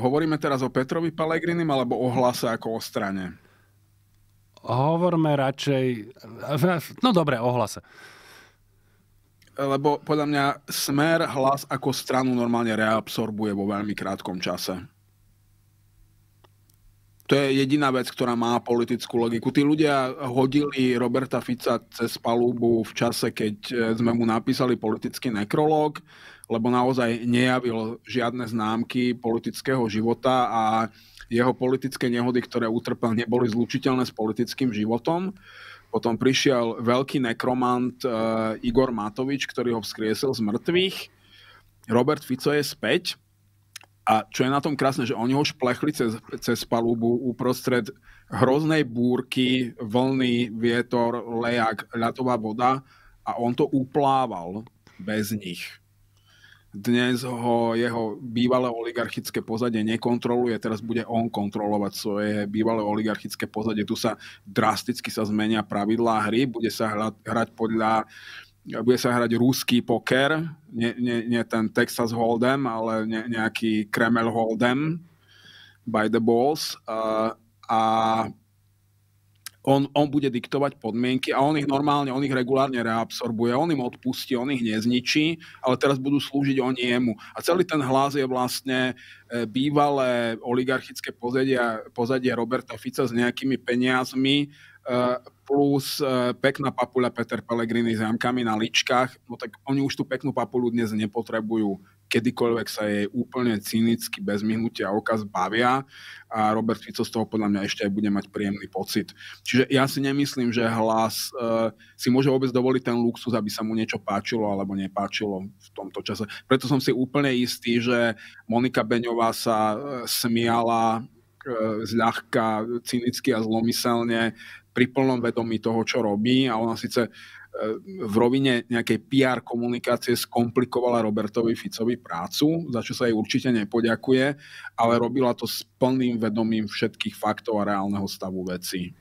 S1: hovoríme teraz o Petrovi Pelegrinim alebo o hlase ako o strane?
S2: Hovorme radšej... No
S1: dobre, o hlase. Lebo podľa mňa smer hlas ako stranu normálne reabsorbuje vo veľmi krátkom čase. To je jediná vec, ktorá má politickú logiku. Tí ľudia hodili Roberta Fica cez palubu v čase, keď e, sme mu napísali politický nekrológ, lebo naozaj nejavil žiadne známky politického života a jeho politické nehody, ktoré utrpel, neboli zlučiteľné s politickým životom. Potom prišiel veľký nekromant e, Igor Matovič, ktorý ho vzkriesil z mŕtvych. Robert Fico je späť a čo je na tom krásne, že oni ho šplechli cez, cez palubu uprostred hroznej búrky, vlny, vietor, lejak, ľatová voda a on to uplával bez nich. Dnes ho jeho bývalé oligarchické pozadie nekontroluje, teraz bude on kontrolovať svoje bývalé oligarchické pozadie. Tu sa drasticky sa zmenia pravidlá hry, bude sa hrať podľa bude sa hrať rúský poker, nie, nie, nie ten Texas Hold'em, ale ne, nejaký Kreml Hold'em by the balls uh, a on, on bude diktovať podmienky a on ich normálne, on ich regulárne reabsorbuje, on im odpustí, on ich nezničí, ale teraz budú slúžiť oni jemu. A celý ten hlas je vlastne e, bývalé oligarchické pozadie, pozadie Roberta Fica s nejakými peniazmi, uh, plus e, pekná papula Peter Pellegrini s jamkami na ličkách, no tak oni už tú peknú papulu dnes nepotrebujú kedykoľvek sa jej úplne cynicky, bez a oka zbavia a Robert Fico z toho podľa mňa ešte aj bude mať príjemný pocit. Čiže ja si nemyslím, že hlas e, si môže vôbec dovoliť ten luxus, aby sa mu niečo páčilo alebo nepáčilo v tomto čase. Preto som si úplne istý, že Monika Beňová sa e, smiala e, zľahka, cynicky a zlomyselne pri plnom vedomí toho, čo robí a ona síce e, v rovine nejakej PR komunikácie skomplikovala Robertovi Ficovi prácu, za čo sa jej určite nepoďakuje, ale robila to s plným vedomím všetkých faktov a reálneho stavu veci. E,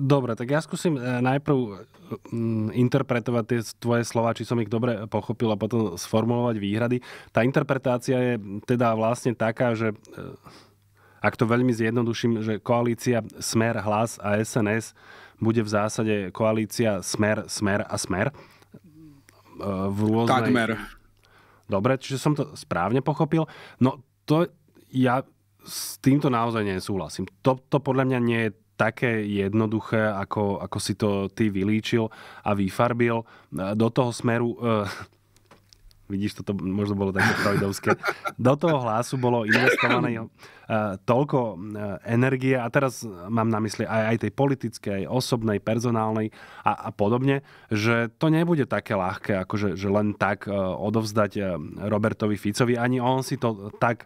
S2: dobre, tak ja skúsim e, najprv interpretovať tie tvoje slova, či som ich dobre pochopil a potom sformulovať výhrady. Tá interpretácia je teda vlastne taká, že ak to veľmi zjednoduším, že koalícia Smer, Hlas a SNS bude v zásade koalícia Smer, Smer a Smer. E, v rôznej... Takmer. Dobre, čiže som to správne pochopil. No to ja s týmto naozaj nesúhlasím. To, to podľa mňa nie je také jednoduché, ako, ako si to ty vylíčil a vyfarbil. E, do toho smeru e, Vidíš, toto možno bolo také trojdovské. Do toho hlasu bolo investované uh, toľko uh, energie a teraz mám na mysli aj, aj tej politickej, aj osobnej, personálnej a, a podobne, že to nebude také ľahké, akože že len tak uh, odovzdať Robertovi Ficovi. Ani on si to tak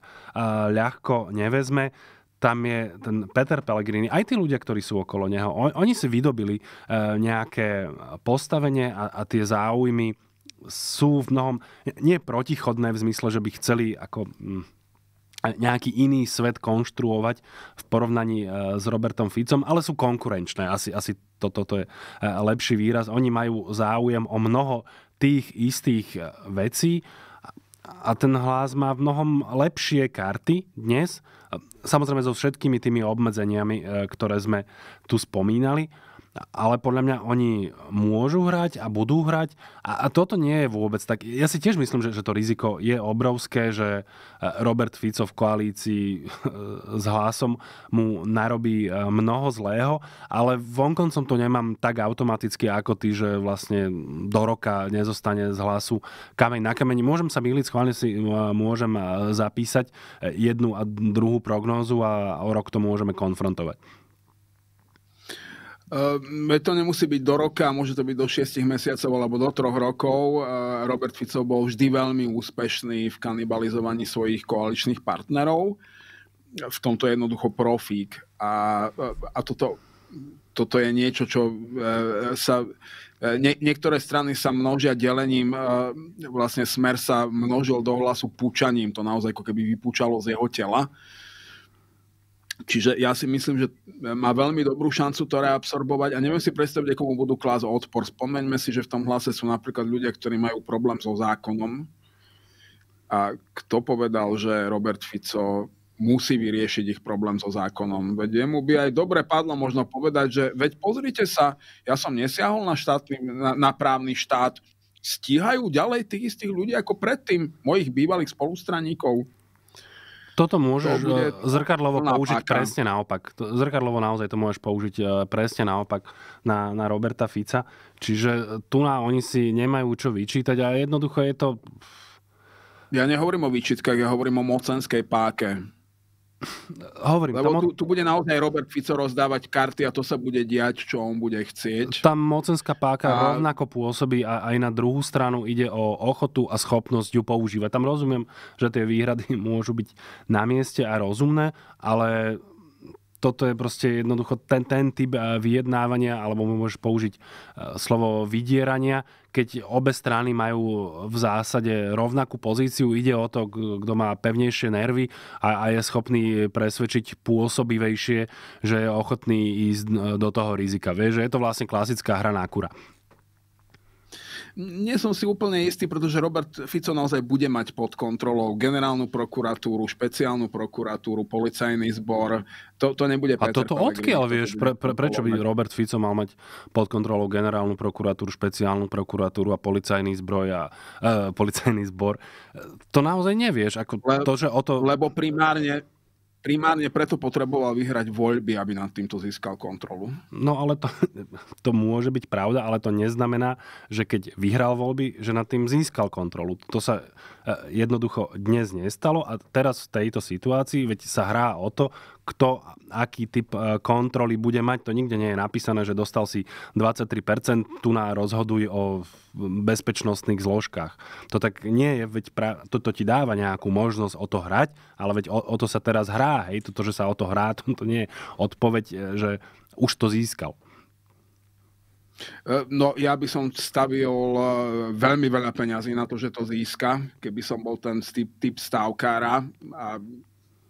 S2: ľahko nevezme tam je ten Peter Pellegrini, aj tí ľudia, ktorí sú okolo neho, on, oni si vydobili nejaké postavenie a, a tie záujmy sú v mnohom, nie protichodné v zmysle, že by chceli ako mm, nejaký iný svet konštruovať v porovnaní e, s Robertom Ficom, ale sú konkurenčné. Asi, asi toto to, to je e, lepší výraz. Oni majú záujem o mnoho tých istých e, vecí a ten hlas má v mnohom lepšie karty dnes, samozrejme so všetkými tými obmedzeniami, ktoré sme tu spomínali ale podľa mňa oni môžu hrať a budú hrať a, a toto nie je vôbec tak. Ja si tiež myslím, že, že to riziko je obrovské, že e, Robert Fico v koalícii e, s hlasom mu narobí e, mnoho zlého, ale vonkoncom to nemám tak automaticky ako ty, že vlastne do roka nezostane z hlasu kameň na kameni. Môžem sa myliť, schválne si môžem zapísať jednu a druhú prognózu a o rok to môžeme konfrontovať.
S1: Uh, to nemusí byť do roka, môže to byť do 6 mesiacov alebo do troch rokov. Uh, Robert Fico bol vždy veľmi úspešný v kanibalizovaní svojich koaličných partnerov. V tomto je jednoducho profík. A, ehm, a toto, toto je niečo, čo uh, sa... Nie, niektoré strany sa množia delením, vlastne smer sa množil do hlasu púčaním, to naozaj ako keby vypúčalo z jeho tela. Čiže ja si myslím, že má veľmi dobrú šancu to reabsorbovať a neviem si predstaviť, komu budú klásť odpor. Spomeňme si, že v tom hlase sú napríklad ľudia, ktorí majú problém so zákonom. A kto povedal, že Robert Fico musí vyriešiť ich problém so zákonom? Veď mu by aj dobre padlo možno povedať, že veď pozrite sa, ja som nesiahol na, štátny, na, na právny štát, stíhajú ďalej tých istých ľudí ako predtým, mojich bývalých spolustraníkov
S2: toto môžeš to e, zrkadlovo zrkadlovo použiť páka. presne naopak. Zrkadlovo naozaj to môžeš použiť e, presne naopak na, na Roberta Fica. Čiže tu na oni si nemajú čo vyčítať a jednoducho je to...
S1: Ja nehovorím o výčitkách, ja hovorím o mocenskej páke Hovorím, Lebo tam... tu, tu bude naozaj Robert Fico rozdávať karty a to sa bude diať, čo on bude chcieť.
S2: Tá mocenská páka a... rovnako pôsobí a aj na druhú stranu ide o ochotu a schopnosť ju používať. Tam rozumiem, že tie výhrady môžu byť na mieste a rozumné, ale toto je proste jednoducho ten, ten typ eh, vyjednávania, alebo môžeš použiť eh, slovo vydierania, keď obe strany majú v zásade rovnakú pozíciu. Ide o to, kto má pevnejšie nervy a, a je schopný presvedčiť pôsobivejšie, že je ochotný ísť eh, do toho rizika. Vieš, že je to vlastne klasická hra na kura
S1: nie som si úplne istý, pretože Robert Fico naozaj bude mať pod kontrolou generálnu prokuratúru, špeciálnu prokuratúru, policajný zbor. To, to nebude Peter A toto odkiaľ to vieš? Pre, pre, prečo by Robert
S2: Fico mal mať pod kontrolou generálnu prokuratúru, špeciálnu prokuratúru a policajný zbroj a e, policajný zbor? E, to naozaj
S1: nevieš. Ako lebo, to, že o to... Lebo primárne primárne preto potreboval vyhrať voľby, aby nad týmto získal kontrolu.
S2: No ale to, to môže byť pravda, ale to neznamená, že keď vyhral voľby, že nad tým získal kontrolu. To sa, E, jednoducho dnes nestalo a teraz v tejto situácii, veď sa hrá o to, kto aký typ e, kontroly bude mať, to nikde nie je napísané, že dostal si 23%, tu na rozhoduj o bezpečnostných zložkách. To tak nie je, veď pra, toto ti dáva nejakú možnosť o to hrať, ale veď o, o to sa teraz hrá, hej, toto, že sa o to hrá, to nie je odpoveď, e, že už to získal.
S1: E, no ja by som stavil e, veľmi veľa peňazí na to, že to získa, keby som bol ten typ, typ stávkára a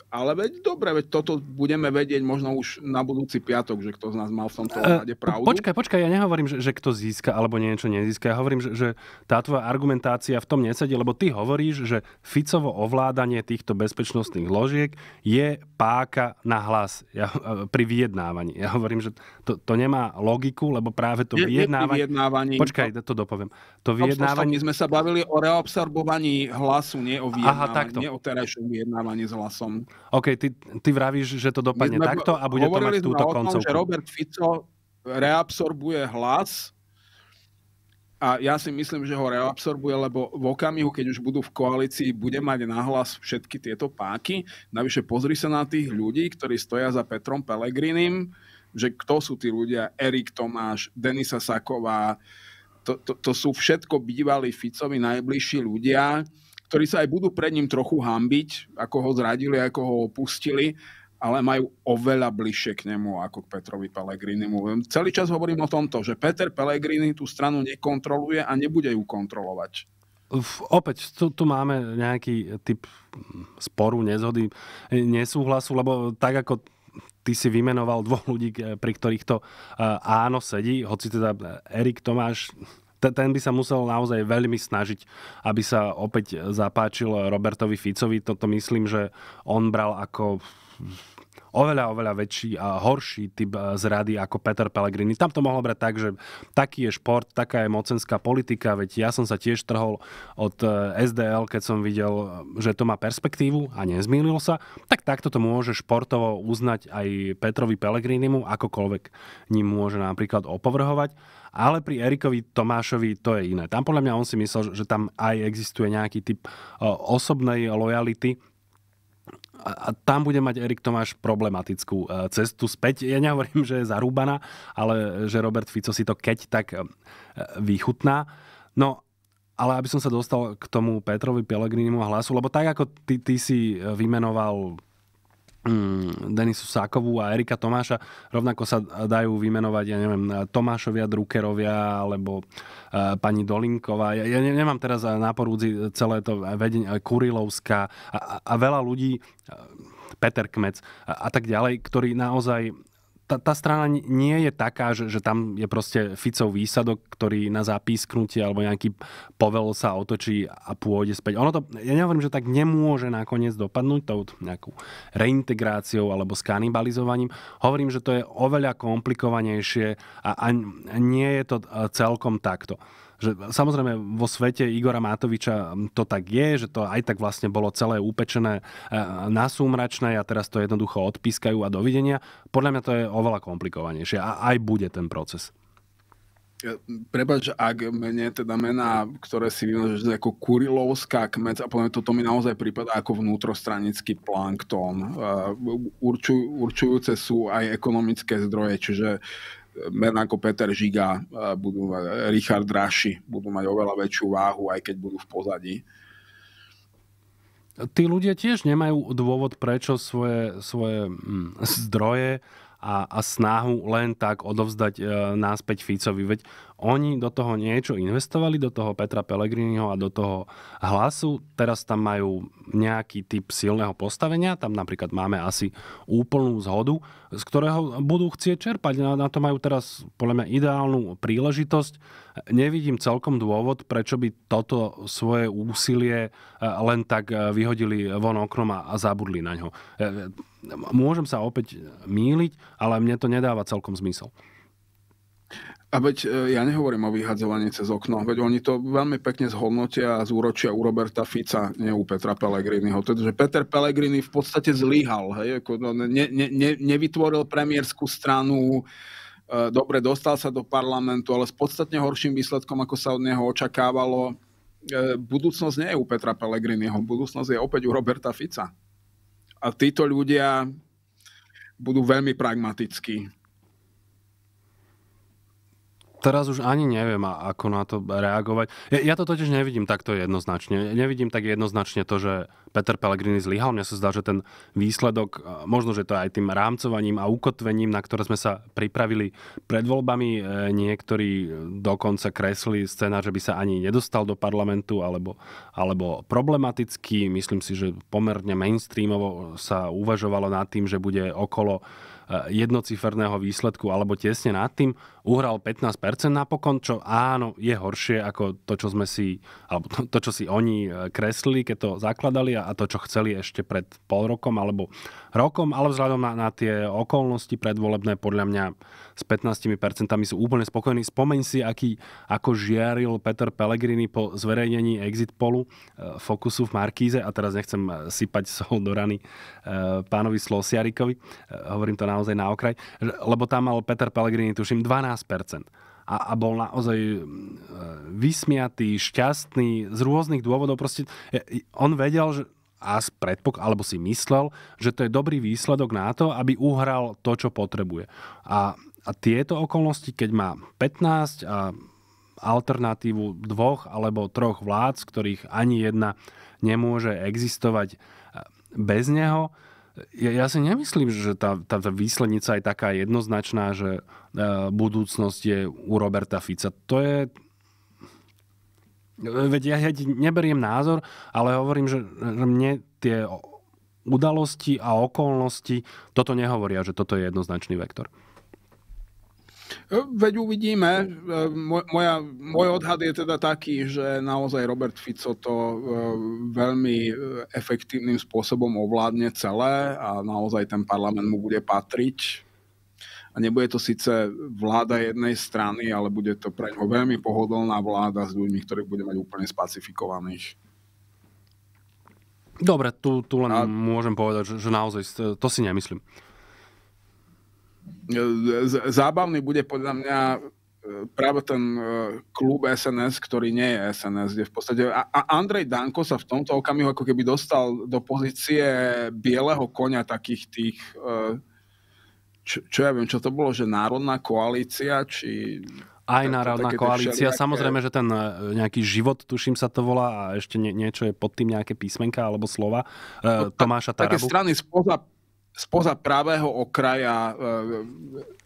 S1: ale veď dobre, veď toto budeme vedieť možno už na budúci piatok, že kto z nás mal v tomto uh, pravdu. Počkaj,
S2: počkaj, ja nehovorím, že, že kto získa alebo niečo nezíska. Ja hovorím, že, že tá tvoja argumentácia v tom nesedí, lebo ty hovoríš, že Ficovo ovládanie týchto bezpečnostných ložiek je páka na hlas ja, e, pri vyjednávaní. Ja hovorím, že to, to nemá logiku, lebo práve to vyjednávanie... vyjednávanie... Počkaj, to dopoviem. To vyjednávanie... my
S1: sme sa bavili o reabsorbovaní hlasu, nie o vyjednávaní, Aha, takto. nie o terajšom vyjednávaní s hlasom.
S2: OK, ty, ty vravíš, že to dopadne takto a bude to mať túto koncovku. že Robert
S1: Fico reabsorbuje hlas a ja si myslím, že ho reabsorbuje, lebo v okamihu, keď už budú v koalícii, bude mať nahlas všetky tieto páky. Navyše pozri sa na tých ľudí, ktorí stoja za Petrom Pelegrinim, že kto sú tí ľudia, Erik Tomáš, Denisa Saková, to, to, to sú všetko bývalí Ficovi najbližší ľudia, ktorí sa aj budú pred ním trochu hambiť, ako ho zradili, ako ho opustili, ale majú oveľa bližšie k nemu ako k Petrovi Pelegrinimu. Celý čas hovorím o tomto, že Peter Pellegrini tú stranu nekontroluje a nebude ju kontrolovať.
S2: Uf, opäť, tu, tu máme nejaký typ sporu, nezhody, nesúhlasu, lebo tak ako ty si vymenoval dvoch ľudí, pri ktorých to eh, áno sedí, hoci teda Erik Tomáš ten by sa musel naozaj veľmi snažiť, aby sa opäť zapáčil Robertovi Ficovi. Toto myslím, že on bral ako oveľa, oveľa väčší a horší typ eh, zrady ako Peter Pellegrini. Tam to mohlo brať tak, že taký je šport, taká je mocenská politika, veď ja som sa tiež trhol od eh, SDL, keď som videl, eh, že to má perspektívu a nezmýlil sa, tak takto to môže športovo uznať aj Petrovi Pellegrinimu, akokoľvek ním môže napríklad opovrhovať. Ale pri Erikovi Tomášovi to je iné. Tam podľa mňa on si myslel, že tam aj existuje nejaký typ e, osobnej lojality, a tam bude mať Erik Tomáš problematickú e, cestu späť. Ja nehovorím, že je zarúbaná, ale že Robert Fico si to keď tak e, vychutná. No, ale aby som sa dostal k tomu Petrovi Pelegrinimu a hlasu, lebo tak ako ty, ty si vymenoval Mm, Denisu Sákovú a Erika Tomáša. Rovnako sa dajú vymenovať, ja neviem, Tomášovia, drukerovia alebo e, pani Dolinková. Ja, ja nemám teraz na porúdzi celé to vedenie, e, Kurilovská a, a veľa ľudí, e, Peter Kmec a, a tak ďalej, ktorí naozaj tá, tá strana nie je taká, že, že tam je proste Ficov výsadok, ktorý na zapísknutie alebo nejaký povel sa otočí a pôjde späť. Ono to, ja nehovorím, že tak nemôže nakoniec dopadnúť tou nejakou reintegráciou alebo skanibalizovaním. Hovorím, že to je oveľa komplikovanejšie a, a nie je to e, celkom takto že samozrejme vo svete Igora Matoviča to tak je, že to aj tak vlastne bolo celé upečené e, na súmračné a teraz to jednoducho odpískajú a dovidenia. Podľa mňa to je oveľa komplikovanejšie a aj bude ten proces.
S1: Prebač, ak mene teda mená, ktoré si vynožíš ako Kurilovská kmec a poviem, toto mi naozaj prípada ako vnútrostranický planktón. určujúce sú aj ekonomické zdroje, čiže men ako Peter Žiga, e, budú Richard Raši budú mať oveľa väčšiu váhu, aj keď budú v pozadí.
S2: Tí ľudia tiež nemajú dôvod, prečo svoje, svoje mm, zdroje a, a snahu len tak odovzdať e, náspäť Ficovi. Veď oni do toho niečo investovali, do toho Petra Pelegriniho a do toho hlasu. Teraz tam majú nejaký typ silného postavenia, tam napríklad máme asi úplnú zhodu, z ktorého budú chcieť čerpať. Na, na to majú teraz podľa mňa ideálnu príležitosť. Nevidím celkom dôvod, prečo by toto svoje úsilie e, len tak e, vyhodili von okrom a zabudli na ňo e, Môžem sa opäť míliť, ale mne to nedáva celkom zmysel.
S1: A veď e, ja nehovorím o vyhadzovaní cez okno, veď oni to veľmi pekne zhodnotia a zúročia u Roberta Fica, nie u Petra Pellegriniho. Pretože teda, Peter Pellegrini v podstate zlyhal, hej, ako, no, ne, ne, ne, nevytvoril premiérskú stranu, e, dobre, dostal sa do parlamentu, ale s podstatne horším výsledkom, ako sa od neho očakávalo. E, budúcnosť nie je u Petra Pellegriniho, budúcnosť je opäť u Roberta Fica. A títo ľudia budú veľmi pragmatickí
S2: teraz už ani neviem, ako na to reagovať. Ja, ja to totiž nevidím takto jednoznačne. Nevidím tak jednoznačne to, že Peter Pellegrini zlyhal. Mne sa zdá, že ten výsledok, možno, že to aj tým rámcovaním a ukotvením, na ktoré sme sa pripravili pred voľbami, e, niektorí dokonca kresli scéna, že by sa ani nedostal do parlamentu, alebo, alebo problematicky, myslím si, že pomerne mainstreamovo sa uvažovalo nad tým, že bude okolo Eh, jednociferného výsledku alebo tesne nad tým, uhral 15% napokon, čo áno, je horšie ako to, čo sme si, alebo to, to čo si oni eh, kreslili, keď to zakladali a, a to, čo chceli ešte pred pol rokom alebo rokom, ale vzhľadom na, na tie okolnosti predvolebné, podľa mňa s 15% sú úplne spokojní. Spomeň si, aký, ako žiaril Peter Pellegrini po zverejnení exit polu eh, Fokusu v Markíze a teraz nechcem eh, sypať sol do rany eh, pánovi Slosiarikovi, hovorím to naozaj na okraj, lebo tam mal Peter Pellegrini tuším 12% a, a bol naozaj vysmiatý, šťastný z rôznych dôvodov. Proste on vedel, že as predpok, alebo si myslel, že to je dobrý výsledok na to, aby uhral to, čo potrebuje. A a tieto okolnosti, keď má 15 a alternatívu dvoch alebo troch vlád, z ktorých ani jedna nemôže existovať e, bez neho, ja, ja si nemyslím, že tá, tá, tá výslednica je taká jednoznačná, že e, budúcnosť je u Roberta Fica. To je... Veď ja, ja neberiem názor, ale hovorím, že mne tie udalosti a okolnosti toto nehovoria, že toto je jednoznačný vektor.
S1: Veď uvidíme. No. E, moja, môj odhad je teda taký, že naozaj Robert Fico to e, veľmi e, efektívnym spôsobom ovládne celé a naozaj ten parlament mu bude patriť. A nebude to síce vláda jednej strany, ale bude to pre ňo veľmi pohodlná vláda s ľuďmi, ktorých bude mať úplne spacifikovaných.
S2: Dobre, tu, tu len a... môžem povedať, že, že naozaj to si nemyslím
S1: zábavný bude podľa mňa e, práve ten e, klub SNS, ktorý nie je SNS, kde v podstate... A Andrej Danko sa v tomto okamihu ako keby dostal do pozície bieleho konia takých tých... E, čo, čo ja viem, čo to bolo, že národná koalícia, či... Aj národná koalícia, samozrejme,
S2: že ten nejaký život, tuším sa to volá, a ešte nie, niečo je pod tým nejaké písmenka alebo slova no, Tomáša Tarabu. Také strany
S1: spoza spoza pravého okraja e,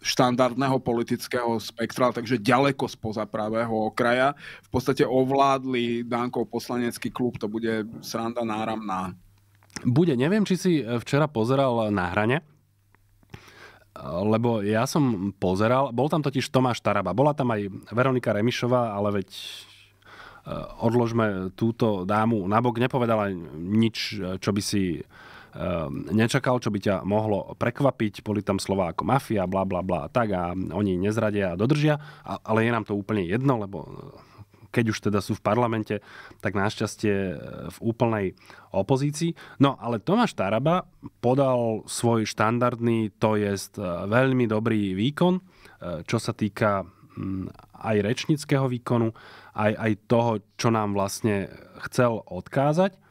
S1: štandardného politického spektra, takže ďaleko spoza pravého okraja, v podstate ovládli dankov poslanecký klub. To bude sranda náramná.
S2: Bude. Neviem, či si e, včera pozeral na hrane, e, lebo ja som pozeral, bol tam totiž Tomáš Taraba, bola tam aj Veronika Remišová, ale veď odložme túto dámu nabok, nepovedala nič, čo by si Ehm, nečakal, čo by ťa mohlo prekvapiť. Boli tam slova ako mafia, bla bla bla a tak a oni nezradia a dodržia, ale je nám to úplne jedno, lebo eh, keď už teda sú v parlamente, tak našťastie eh, v úplnej opozícii. No ale Tomáš Taraba podal svoj štandardný, to je eh, veľmi dobrý výkon, čo sa týka mm, aj rečnického výkonu, aj, aj toho, čo nám vlastne chcel odkázať.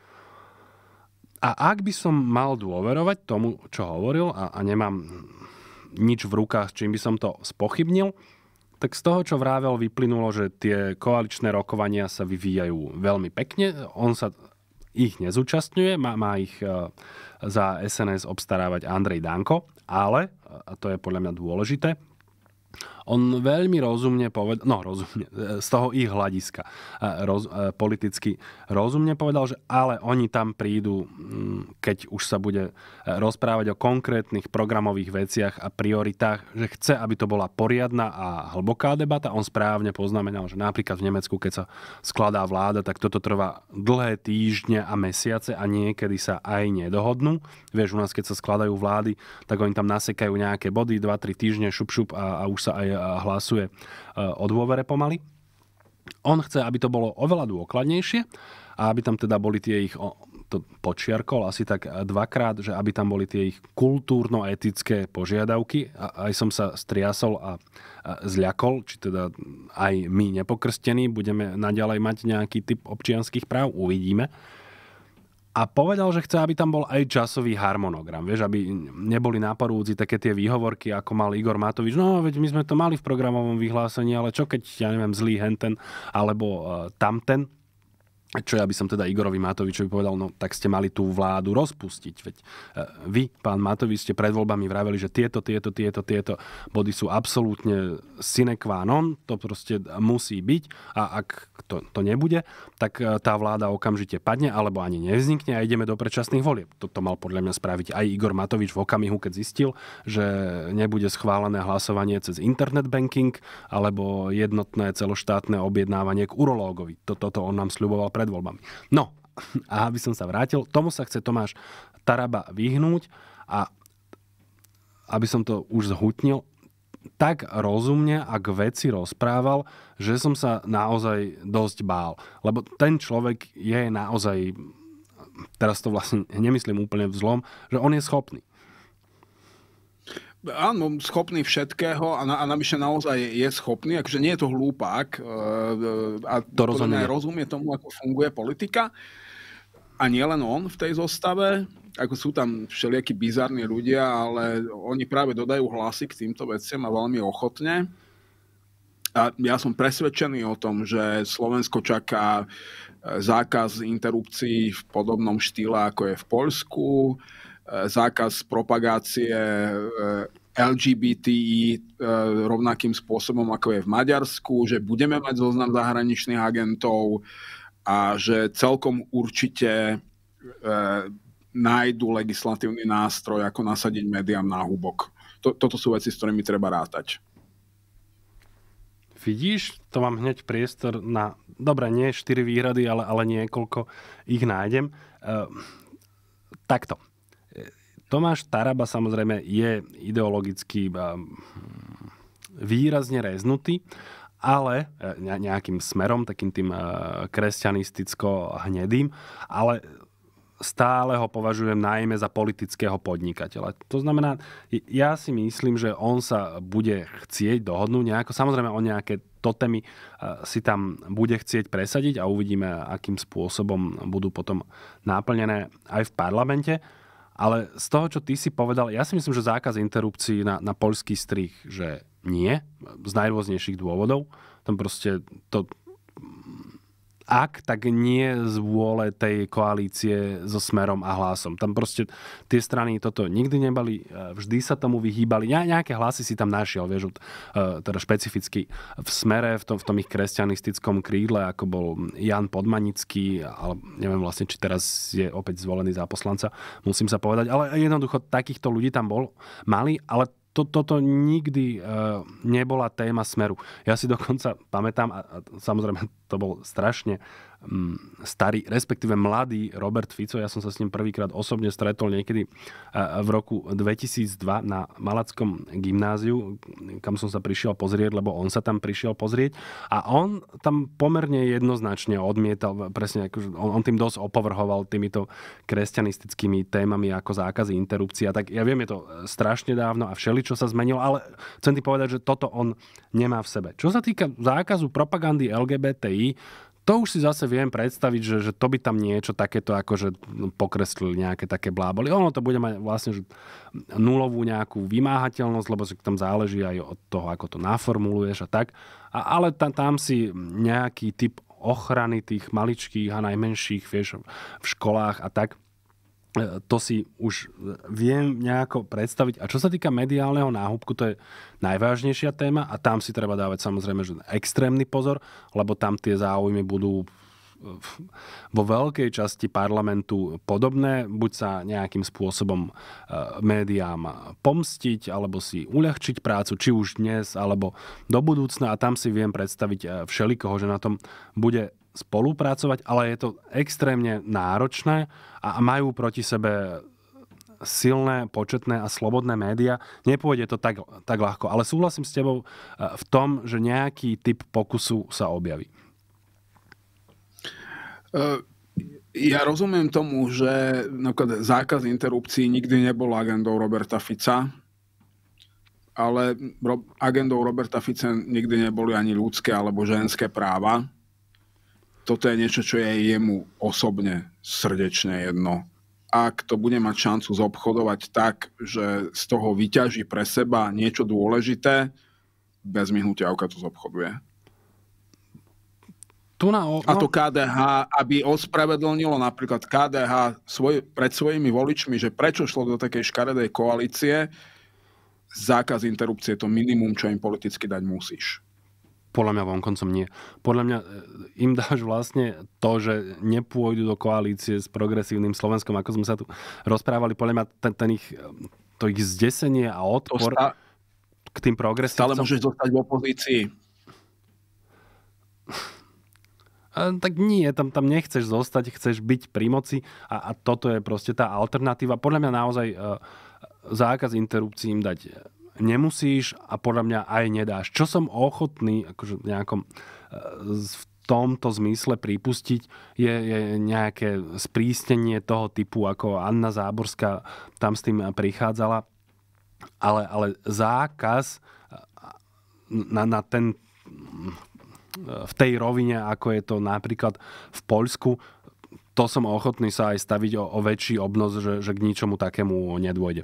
S2: A ak by som mal dôverovať tomu, čo hovoril a, a nemám nič v rukách, čím by som to spochybnil, tak z toho, čo vravel, vyplynulo, že tie koaličné rokovania sa vyvíjajú veľmi pekne. On sa ich nezúčastňuje, má, má ich e, za SNS obstarávať Andrej Danko, ale, a to je podľa mňa dôležité, on veľmi rozumne povedal, no rozumne, e, z toho ich hľadiska e, roz, e, politicky rozumne povedal, že ale oni tam prídu, mm, keď už sa bude rozprávať o konkrétnych programových veciach a prioritách, že chce, aby to bola poriadna a hlboká debata. On správne poznamenal, že napríklad v Nemecku, keď sa skladá vláda, tak toto trvá dlhé týždne a mesiace a niekedy sa aj nedohodnú. Vieš, u nás, keď sa skladajú vlády, tak oni tam nasekajú nejaké body, 2-3 týždne, šup, šup a, a už sa aj hlasuje e, o dôvere pomaly. On chce, aby to bolo oveľa dôkladnejšie a aby tam teda boli tie ich to počiarkol asi tak dvakrát, že aby tam boli tie ich kultúrno-etické požiadavky. A aj som sa striasol a zľakol, či teda aj my nepokrstení budeme naďalej mať nejaký typ občianských práv, uvidíme a povedal, že chce, aby tam bol aj časový harmonogram, vieš, aby neboli náporúci také tie výhovorky, ako mal Igor Matovič. No, veď my sme to mali v programovom vyhlásení, ale čo keď, ja neviem, zlý henten alebo uh, tamten čo ja by som teda Igorovi Matovičovi povedal, no tak ste mali tú vládu rozpustiť. Veď e, vy, pán Matovič, ste pred voľbami vraveli, že tieto, tieto, tieto, tieto body sú absolútne sine qua non, to proste musí byť a ak to, to nebude, tak e, tá vláda okamžite padne alebo ani nevznikne a ideme do predčasných volieb. Toto mal podľa mňa spraviť aj Igor Matovič v okamihu, keď zistil, že nebude schválené hlasovanie cez internet banking alebo jednotné celoštátne objednávanie k urológovi. Toto on nám sľuboval pred voľbami. No, a aby som sa vrátil, tomu sa chce Tomáš Taraba vyhnúť a aby som to už zhutnil, tak rozumne a k veci rozprával, že som sa naozaj dosť bál. Lebo ten človek je naozaj, teraz to vlastne nemyslím úplne v zlom, že on je schopný.
S1: Áno, schopný všetkého a, na, a navyše naozaj je schopný, akože nie je to hlúpák e, e, a to rozumie. rozumie tomu, ako funguje politika. A nie len on v tej zostave, ako sú tam všelijakí bizarní ľudia, ale oni práve dodajú hlasy k týmto veciam a veľmi ochotne. A ja som presvedčený o tom, že Slovensko čaká e, zákaz interrupcií v podobnom štýle, ako je v Poľsku zákaz propagácie eh, LGBTI eh, rovnakým spôsobom, ako je v Maďarsku, že budeme mať zoznam zahraničných agentov a že celkom určite eh, nájdu legislatívny nástroj, ako nasadiť médiám na hubok. Toto sú veci, s ktorými treba rátať.
S2: Vidíš, to mám hneď priestor na, dobre, nie 4 výhrady, ale, ale niekoľko ich nájdem. Uh, takto. Tomáš Taraba samozrejme je ideologicky eh, výrazne reznutý, ale eh, nejakým smerom, takým tým eh, kresťanisticko-hnedým, ale stále ho považujem najmä za politického podnikateľa. To znamená, ja si myslím, že on sa bude chcieť dohodnúť nejako, samozrejme o nejaké totémy si tam bude chcieť presadiť a uvidíme, akým spôsobom budú potom náplnené aj v parlamente. Ale z toho, čo ty si povedal, ja si myslím, že zákaz interrupcií na, na poľský strich, že nie, z najrôznejších dôvodov. Tam proste to, ak, tak nie z vôle tej koalície so Smerom a Hlasom. Tam proste tie strany toto nikdy nebali, e, vždy sa tomu vyhýbali. Ja nejaké hlasy si tam našiel, vieš, e, teda špecificky v Smere, v tom, v tom ich kresťanistickom krídle, ako bol Jan Podmanický, ale neviem vlastne, či teraz je opäť zvolený za poslanca, musím sa povedať, ale jednoducho takýchto ľudí tam bol, mali, ale to, toto nikdy uh, nebola téma smeru. Ja si dokonca pamätám, a, a samozrejme to bol strašne starý, respektíve mladý Robert Fico. Ja som sa s ním prvýkrát osobne stretol niekedy v roku 2002 na Malackom gymnáziu, kam som sa prišiel pozrieť, lebo on sa tam prišiel pozrieť a on tam pomerne jednoznačne odmietal, presne ako, on, on tým dosť opovrhoval týmito kresťanistickými témami ako zákazy interrupcia. Tak ja viem, je to e, strašne dávno a čo sa zmenilo, ale chcem ti povedať, že toto on nemá v sebe. Čo sa týka zákazu propagandy LGBTI, to už si zase viem predstaviť, že, že to by tam niečo takéto ako že no, pokreslili nejaké také bláboli. Ono to bude mať vlastne že nulovú nejakú vymáhateľnosť, lebo si tam záleží aj od toho, ako to naformuluješ a tak. A, ale tam, tam si nejaký typ ochrany tých maličkých a najmenších vieš, v školách a tak E, to si už e, viem nejako predstaviť. A čo sa týka mediálneho náhubku, to je najvážnejšia téma a tam si treba dávať samozrejme že extrémny pozor, lebo tam tie záujmy budú e, vo veľkej časti parlamentu podobné, buď sa nejakým spôsobom médiám pomstiť, alebo si uľahčiť prácu, či už dnes, alebo do budúcna. A tam si viem predstaviť všelikoho, že na tom bude spolupracovať, ale je to extrémne náročné a majú proti sebe silné, početné a slobodné média. nepôjde to tak, tak ľahko. Ale súhlasím s tebou e, v tom, že nejaký typ pokusu sa objaví. E,
S1: ja rozumiem tomu, že napríklad zákaz interrupcií nikdy nebol agendou Roberta Fica, ale agendou Roberta Fica nikdy neboli ani ľudské alebo ženské práva toto je niečo, čo je jemu osobne srdečne jedno. Ak to bude mať šancu zobchodovať tak, že z toho vyťaží pre seba niečo dôležité, bez myhnutia oka to zobchoduje. Tu na no... A to no- KDH, aby ospravedlnilo napríklad KDH svoj, pred svojimi voličmi, že prečo šlo do takej škaredej koalície, zákaz interrupcie je to minimum, čo im politicky dať musíš.
S2: Podľa mňa vonkoncom nie. Podľa mňa e, im dáš vlastne to, že nepôjdu do koalície s progresívnym Slovenskom, ako sme sa tu rozprávali. Podľa mňa ten, ten ich, e, to ich zdesenie a odpor stá... k tým progresívcom... Stále môžeš
S1: dostať v opozícii.
S2: E, tak nie, tam, tam nechceš zostať, chceš byť pri moci a, a toto je proste tá alternatíva. Podľa mňa naozaj uh, zákaz interrupcií im dať nemusíš a podľa mňa aj nedáš. Čo som ochotný akože nejakom, e, v tomto zmysle pripustiť je, je nejaké sprístenie toho typu, ako Anna Záborská tam s tým prichádzala. Ale, ale zákaz e, na, na ten, e, v tej rovine, ako je to napríklad v Poľsku, to som ochotný sa aj staviť o, o väčší obnos, že, že k ničomu takému nedôjde.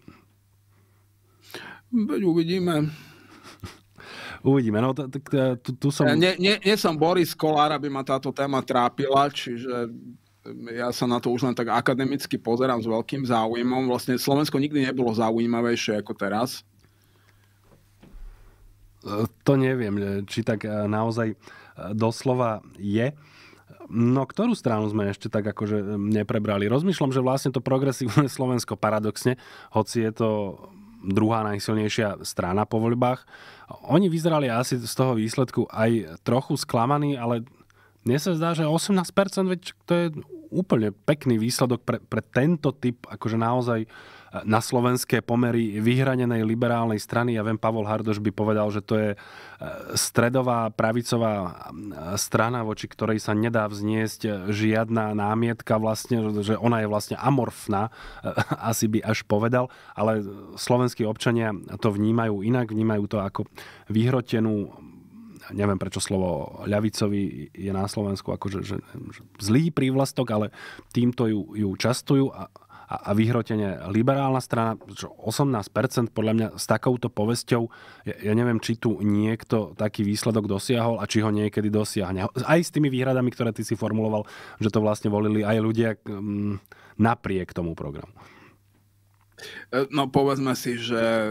S1: Veď uvidíme.
S2: Uvidíme, no tak tu, tu som... Nie,
S1: nie, nie som Boris Kolár, aby ma táto téma trápila, čiže ja sa na to už len tak akademicky pozerám s veľkým záujmom. Vlastne Slovensko nikdy nebolo zaujímavejšie ako teraz.
S2: To neviem, e, či tak e, naozaj e, doslova je. No, ktorú stranu sme ešte tak akože neprebrali? Rozmýšľam, že vlastne to progresívne Slovensko paradoxne, hoci je to druhá najsilnejšia strana po voľbách. Oni vyzerali asi z toho výsledku aj trochu sklamaní, ale mne sa zdá, že 18%, veď to je úplne pekný výsledok pre, pre tento typ akože naozaj uh, na slovenské pomery vyhranenej liberálnej strany. Ja viem, Pavol Hardoš by povedal, že to je e, stredová pravicová e, strana, voči ktorej sa nedá vzniesť e, žiadna námietka, vlastne, že ona je vlastne amorfná, asi by až povedal, ale slovenskí občania to vnímajú inak, vnímajú to ako vyhrotenú neviem prečo slovo ľavicovi je na Slovensku akože že, že zlý prívlastok, ale týmto ju, ju častujú a, a, a vyhrotene liberálna strana, čo 18% podľa mňa s takouto povesťou, ja, ja neviem, či tu niekto taký výsledok dosiahol a či ho niekedy dosiahne. Aj s tými výhradami, ktoré ty si formuloval, že to vlastne volili aj ľudia m, mm, napriek tomu
S1: programu. E, no povedzme si, že e,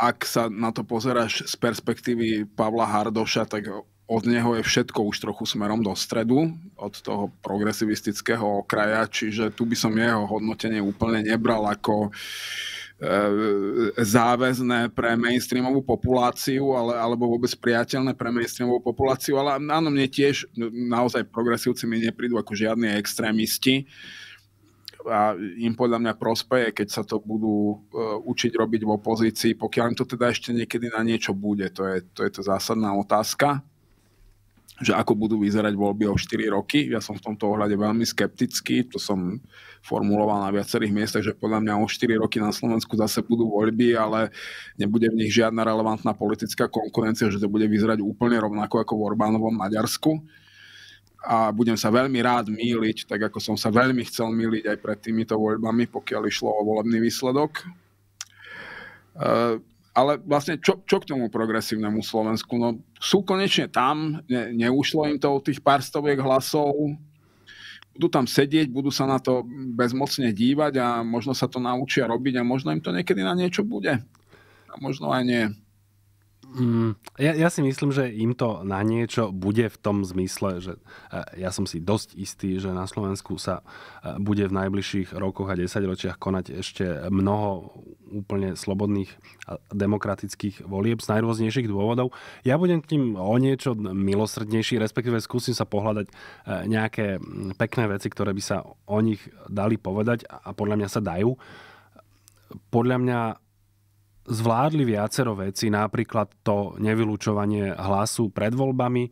S1: ak sa na to pozeráš z perspektívy Pavla Hardoša, tak od neho je všetko už trochu smerom do stredu, od toho progresivistického okraja, čiže tu by som jeho hodnotenie úplne nebral ako e, záväzné pre mainstreamovú populáciu, ale, alebo vôbec priateľné pre mainstreamovú populáciu, ale áno, mne tiež naozaj progresívci mi neprídu ako žiadni extrémisti a im podľa mňa prospeje, keď sa to budú e, učiť robiť v opozícii, pokiaľ im to teda ešte niekedy na niečo bude, to je, to, je to zásadná otázka že ako budú vyzerať voľby o 4 roky. Ja som v tomto ohľade veľmi skeptický, to som formuloval na viacerých miestach, že podľa mňa o 4 roky na Slovensku zase budú voľby, ale nebude v nich žiadna relevantná politická konkurencia, že to bude vyzerať úplne rovnako ako v Orbánovom Maďarsku. A budem sa veľmi rád míliť, tak ako som sa veľmi chcel míliť aj pred týmito voľbami, pokiaľ išlo o volebný výsledok. E, ale vlastne čo, čo k tomu progresívnemu Slovensku? No sú konečne tam, ne, neušlo im to od tých pár stoviek hlasov, budú tam sedieť, budú sa na to bezmocne dívať a možno sa to naučia robiť a možno im to niekedy na niečo bude. A možno aj nie.
S2: Mm, ja, ja si myslím, že im to na niečo bude v tom zmysle, že e, ja som si dosť istý, že na Slovensku sa e, bude v najbližších rokoch a desaťročiach konať ešte mnoho úplne slobodných a demokratických volieb z najrôznejších dôvodov. Ja budem k ním o niečo milosrdnejší, respektíve skúsim sa pohľadať e, nejaké mm, pekné veci, ktoré by sa o nich dali povedať a podľa mňa sa dajú. Podľa mňa zvládli viacero veci, napríklad to nevylučovanie hlasu pred voľbami. E,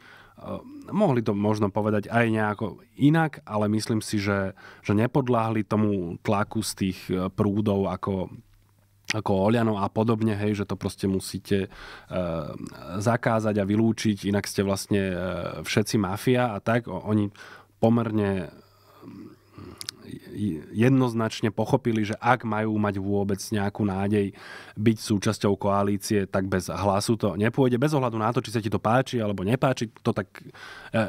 S2: mohli to možno povedať aj nejako inak, ale myslím si, že, že nepodláhli tomu tlaku z tých e, prúdov ako ako Oliano a podobne, hej, že to proste musíte e, zakázať a vylúčiť, inak ste vlastne e, všetci mafia a tak. O, oni pomerne jednoznačne pochopili, že ak majú mať vôbec nejakú nádej byť súčasťou koalície, tak bez hlasu to nepôjde. Bez ohľadu na to, či sa ti to páči alebo nepáči, to tak e,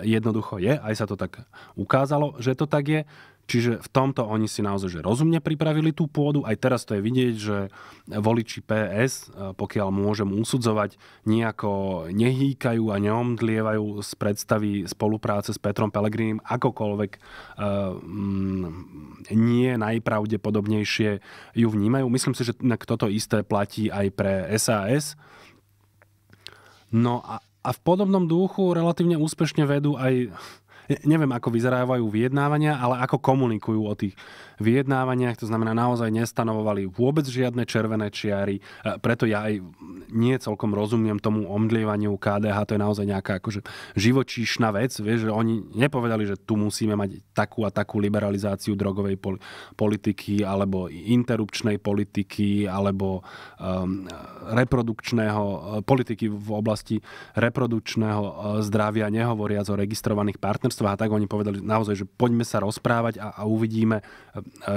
S2: jednoducho je. Aj sa to tak ukázalo, že to tak je. Čiže v tomto oni si naozaj že rozumne pripravili tú pôdu. Aj teraz to je vidieť, že voliči PS, e, pokiaľ môžem usudzovať, nejako nehýkajú a neomdlievajú z predstavy spolupráce s Petrom Pelegrinim akokoľvek uh, nie najpravdepodobnejšie ju vnímajú. Myslím si, že toto isté platí aj pre SAS. No a, a v podobnom duchu relatívne úspešne vedú aj neviem, ako vyzerávajú vyjednávania, ale ako komunikujú o tých vyjednávaniach. To znamená, naozaj nestanovovali vôbec žiadne červené čiary. E, preto ja aj nie celkom rozumiem tomu omdlievaniu KDH. To je naozaj nejaká akože živočíšna vec. Vieš, že oni nepovedali, že tu musíme mať takú a takú liberalizáciu drogovej politiky alebo interrupčnej politiky alebo um, reprodukčného e, politiky v oblasti reprodukčného e, zdravia, nehovoriac o registrovaných partnerstvách tajomstva a tak oni povedali naozaj, že poďme sa rozprávať a, a uvidíme, e,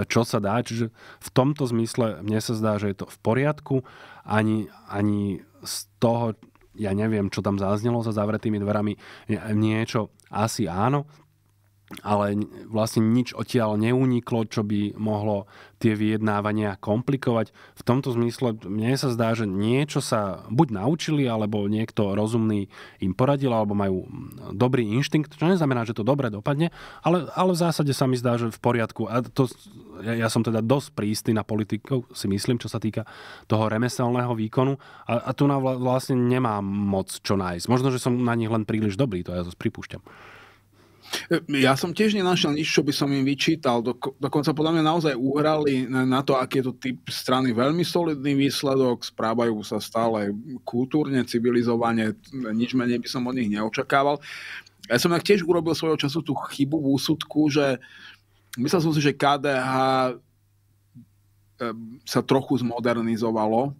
S2: čo sa dá. Čiže v tomto zmysle mne sa zdá, že je to v poriadku. Ani, ani z toho, ja neviem, čo tam zaznelo za zavretými dverami, niečo asi áno ale vlastne nič odtiaľ neuniklo, čo by mohlo tie vyjednávania komplikovať. V tomto zmysle mne sa zdá, že niečo sa buď naučili, alebo niekto rozumný im poradil, alebo majú dobrý inštinkt, čo neznamená, že to dobre dopadne, ale, ale v zásade sa mi zdá, že v poriadku. A to, ja, ja som teda dosť prísty na politikov, si myslím, čo sa týka toho remeselného výkonu a, a tu na vlastne nemám moc čo nájsť. Možno, že som na nich len príliš dobrý, to ja zase pripúšťam.
S1: E, ja som tiež nenašiel nič, čo by som im vyčítal. dokonca podľa mňa naozaj uhrali na to, aký je to typ strany. Veľmi solidný výsledok, správajú sa stále kultúrne, civilizovane, nič menej by som od nich neočakával. Ja som tak tiež urobil svojho času tú chybu v úsudku, že myslel som si, že KDH e, sa trochu zmodernizovalo,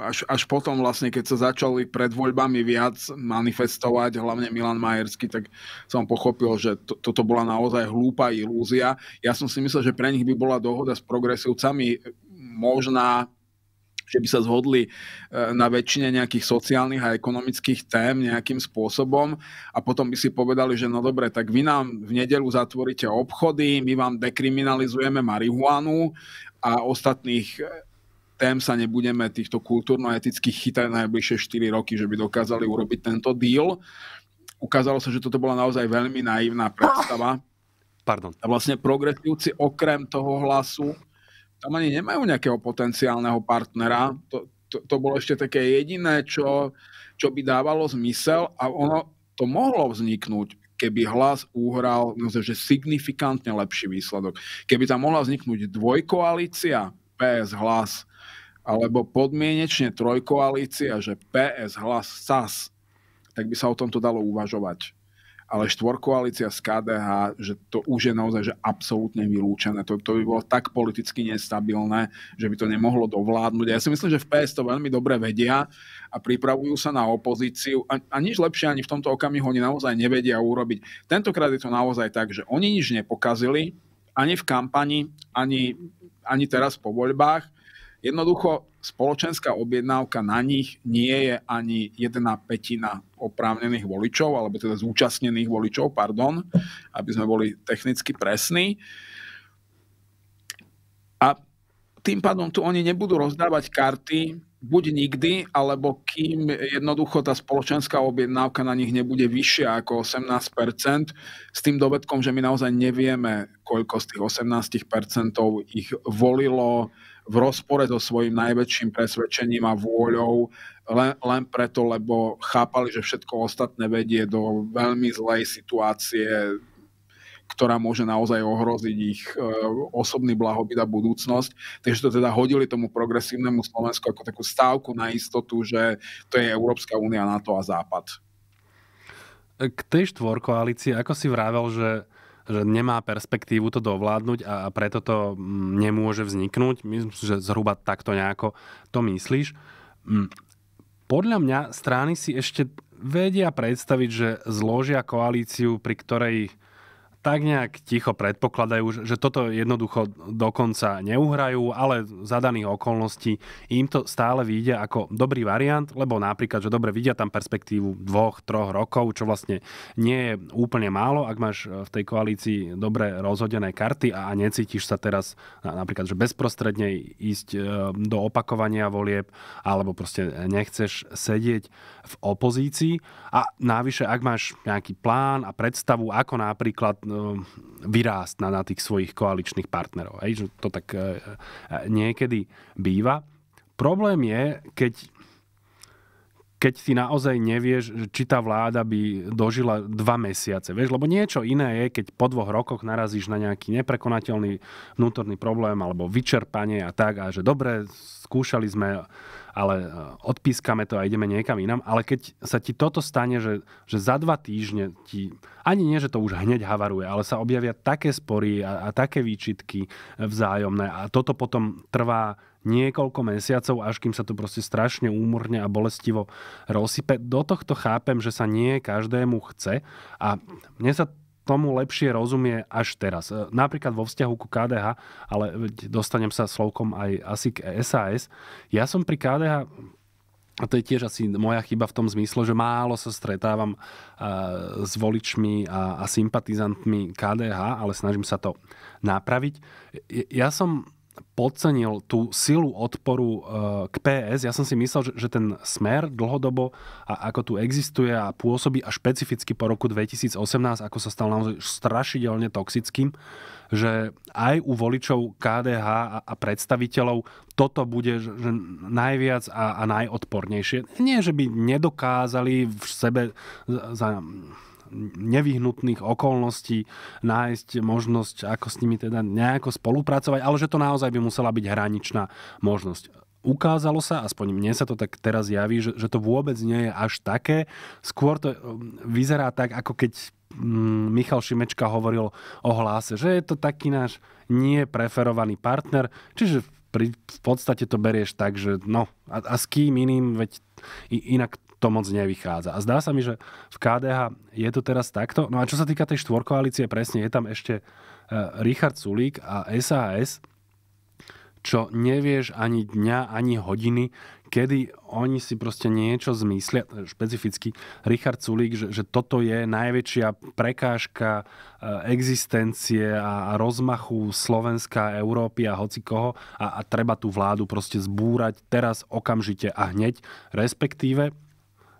S1: až, až potom vlastne, keď sa začali pred voľbami viac manifestovať, hlavne Milan Majersky, tak som pochopil, že to, toto bola naozaj hlúpa ilúzia. Ja som si myslel, že pre nich by bola dohoda s progresívcami možná že by sa zhodli e, na väčšine nejakých sociálnych a ekonomických tém nejakým spôsobom a potom by si povedali, že no dobre, tak vy nám v nedelu zatvoríte obchody, my vám dekriminalizujeme marihuanu a ostatných e, tém sa nebudeme týchto kultúrno-etických chytať najbližšie 4 roky, že by dokázali urobiť tento deal. Ukázalo sa, že toto bola naozaj veľmi naivná predstava. Pardon. A vlastne progresívci okrem toho hlasu tam ani nemajú nejakého potenciálneho partnera. To, to, to bolo ešte také jediné, čo, čo by dávalo zmysel a ono to mohlo vzniknúť, keby hlas uhral no, že signifikantne lepší výsledok. Keby tam mohla vzniknúť dvojkoalícia PS hlas alebo podmienečne trojkoalícia, že PS, hlas, SAS, tak by sa o tomto dalo uvažovať. Ale štvorkoalícia z KDH, že to už je naozaj že absolútne vylúčené. To, to by bolo tak politicky nestabilné, že by to nemohlo dovládnuť. ja si myslím, že v PS to veľmi dobre vedia a pripravujú sa na opozíciu. A, a nič lepšie ani v tomto okamihu oni naozaj nevedia urobiť. Tentokrát je to naozaj tak, že oni nič nepokazili, ani v kampani, ani, ani teraz po voľbách Jednoducho spoločenská objednávka na nich nie je ani jedna petina oprávnených voličov, alebo teda zúčastnených voličov, pardon, aby sme boli technicky presní. A tým pádom tu oni nebudú rozdávať karty buď nikdy, alebo kým jednoducho tá spoločenská objednávka na nich nebude vyššia ako 18%, s tým dovedkom, že my naozaj nevieme, koľko z tých 18% ich volilo v rozpore so svojím najväčším presvedčením a vôľou, len, len preto, lebo chápali, že všetko ostatné vedie do veľmi zlej situácie, ktorá môže naozaj ohroziť ich e, osobný blahobyt a budúcnosť. Takže to teda hodili tomu progresívnemu Slovensku ako takú stávku na istotu, že to je Európska únia, NATO a Západ.
S2: K tej štvorkoalícii, ako si vravel, že že nemá perspektívu to dovládnuť a preto to mm, nemôže vzniknúť. Myslím, že zhruba takto nejako to myslíš. Mm, podľa mňa strany si ešte vedia predstaviť, že zložia koalíciu, pri ktorej tak nejak ticho predpokladajú, že toto jednoducho dokonca neuhrajú, ale za daných okolností im to stále vyjde ako dobrý variant, lebo napríklad, že dobre vidia tam perspektívu dvoch, troch rokov, čo vlastne nie je úplne málo, ak máš v tej koalícii dobre rozhodené karty a necítiš sa teraz napríklad, že bezprostredne ísť e, do opakovania volieb, alebo proste nechceš sedieť v opozícii a návyše, ak máš nejaký plán a predstavu, ako napríklad no, vyrást na, na tých svojich koaličných partnerov. Hej, že to tak e, e, niekedy býva. Problém je, keď keď ty naozaj nevieš, či tá vláda by dožila dva mesiace. Vieš, lebo niečo iné je, keď po dvoch rokoch narazíš na nejaký neprekonateľný vnútorný problém alebo vyčerpanie a tak a že dobre, skúšali sme ale e, odpískame to a ideme niekam inam. Ale keď sa ti toto stane, že, že za dva týždne ti, ani nie, že to už hneď havaruje, ale sa objavia také spory a, a také výčitky e, vzájomné a toto potom trvá niekoľko mesiacov, až kým sa to proste strašne úmorne a bolestivo rozsype. Do tohto chápem, že sa nie každému chce a mne sa tomu lepšie rozumie až teraz. E, napríklad vo vzťahu ku KDH, ale dostanem sa slovkom aj asi k SAS. Ja som pri KDH a to je tiež asi moja chyba v tom zmysle, že málo sa stretávam e, s voličmi a, a sympatizantmi KDH, ale snažím sa to napraviť. E, ja som podcenil tú silu odporu e, k PS. Ja som si myslel, že ten smer dlhodobo a ako tu existuje a pôsobí a špecificky po roku 2018, ako sa stal naozaj strašidelne toxickým, že aj u voličov KDH a predstaviteľov toto bude že najviac a, a najodpornejšie. Nie, že by nedokázali v sebe za nevyhnutných okolností nájsť možnosť, ako s nimi teda nejako spolupracovať, ale že to naozaj by musela byť hraničná možnosť ukázalo sa, aspoň mne sa to tak teraz javí, že, že to vôbec nie je až také. Skôr to um, vyzerá tak, ako keď mm, Michal Šimečka hovoril o hláse, že je to taký náš nie preferovaný partner, čiže pri, v podstate to berieš tak, že no a, a s kým iným, veď inak to moc nevychádza. A zdá sa mi, že v KDH je to teraz takto. No a čo sa týka tej štvorkoalície, presne je tam ešte e, Richard Sulík a SAS, čo nevieš ani dňa, ani hodiny, kedy oni si proste niečo zmyslia, špecificky Richard Sulík, že, že toto je najväčšia prekážka e, existencie a rozmachu Slovenska, Európy a hoci koho a, a treba tú vládu proste zbúrať teraz okamžite a hneď, respektíve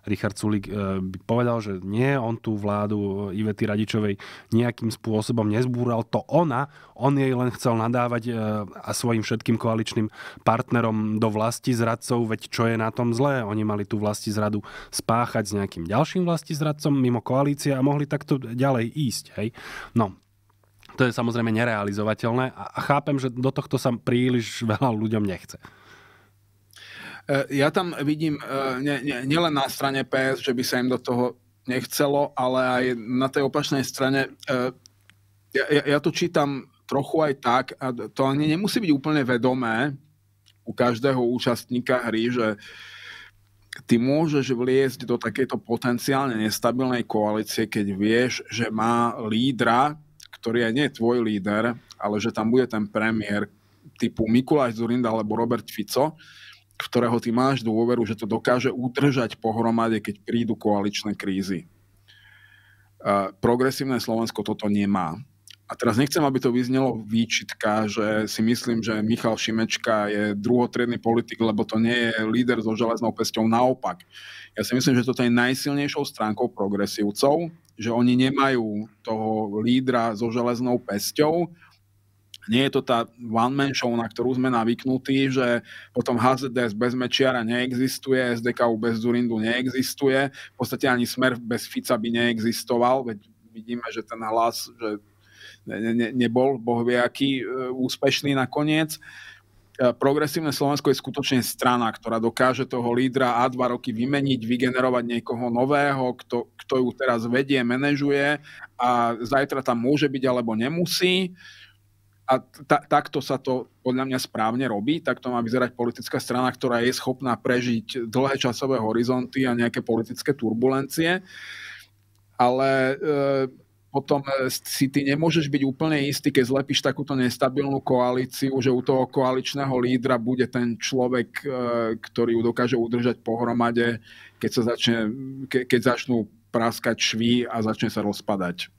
S2: Richard Sulik eh, by povedal, že nie, on tú vládu eh, Ivety Radičovej nejakým spôsobom nezbúral, to ona, on jej len chcel nadávať eh, a svojim všetkým koaličným partnerom do vlasti zradcov, veď čo je na tom zlé, oni mali tú vlasti zradu spáchať s nejakým ďalším vlasti zradcom mimo koalície a mohli takto ďalej ísť. Hej? No, to je samozrejme nerealizovateľné a chápem, že do tohto sa príliš veľa ľuďom nechce.
S1: E, ja tam vidím nielen ne, ne, na strane PS, že by sa im do toho nechcelo, ale aj na tej opačnej strane. E, ja, ja, ja to čítam trochu aj tak, a to ani nemusí byť úplne vedomé u každého účastníka hry, že ty môžeš vliesť do takejto potenciálne nestabilnej koalície, keď vieš, že má lídra, ktorý je nie tvoj líder, ale že tam bude ten premiér typu Mikuláš Zurinda alebo Robert Fico, ktorého ty máš dôveru, že to dokáže udržať pohromade, keď prídu koaličné krízy. Progresívne Slovensko toto nemá. A teraz nechcem, aby to vyznelo výčitka, že si myslím, že Michal Šimečka je druhotredný politik, lebo to nie je líder so železnou pesťou. Naopak, ja si myslím, že toto je najsilnejšou stránkou progresívcov, že oni nemajú toho lídra so železnou pesťou, nie je to tá one-man show, na ktorú sme navyknutí, že potom HZDS bez Mečiara neexistuje, SDKU bez Zurindu neexistuje, v podstate ani Smer bez Fica by neexistoval, veď vidíme, že ten hlas že ne, ne, nebol bohviaký e, úspešný nakoniec. E, progresívne Slovensko je skutočne strana, ktorá dokáže toho lídra a dva roky vymeniť, vygenerovať niekoho nového, kto, kto ju teraz vedie, manažuje a zajtra tam môže byť alebo nemusí. Uh, a ta, takto sa to podľa mňa správne robí, takto má vyzerať politická strana, ktorá je schopná prežiť dlhé časové horizonty a nejaké politické turbulencie. Ale e, potom e, si ty nemôžeš byť úplne istý, keď zlepíš takúto nestabilnú koalíciu, že u toho koaličného lídra bude ten človek, e, ktorý ju dokáže udržať pohromade, keď, sa začne, ke, keď začnú praskať švy a začne sa rozpadať.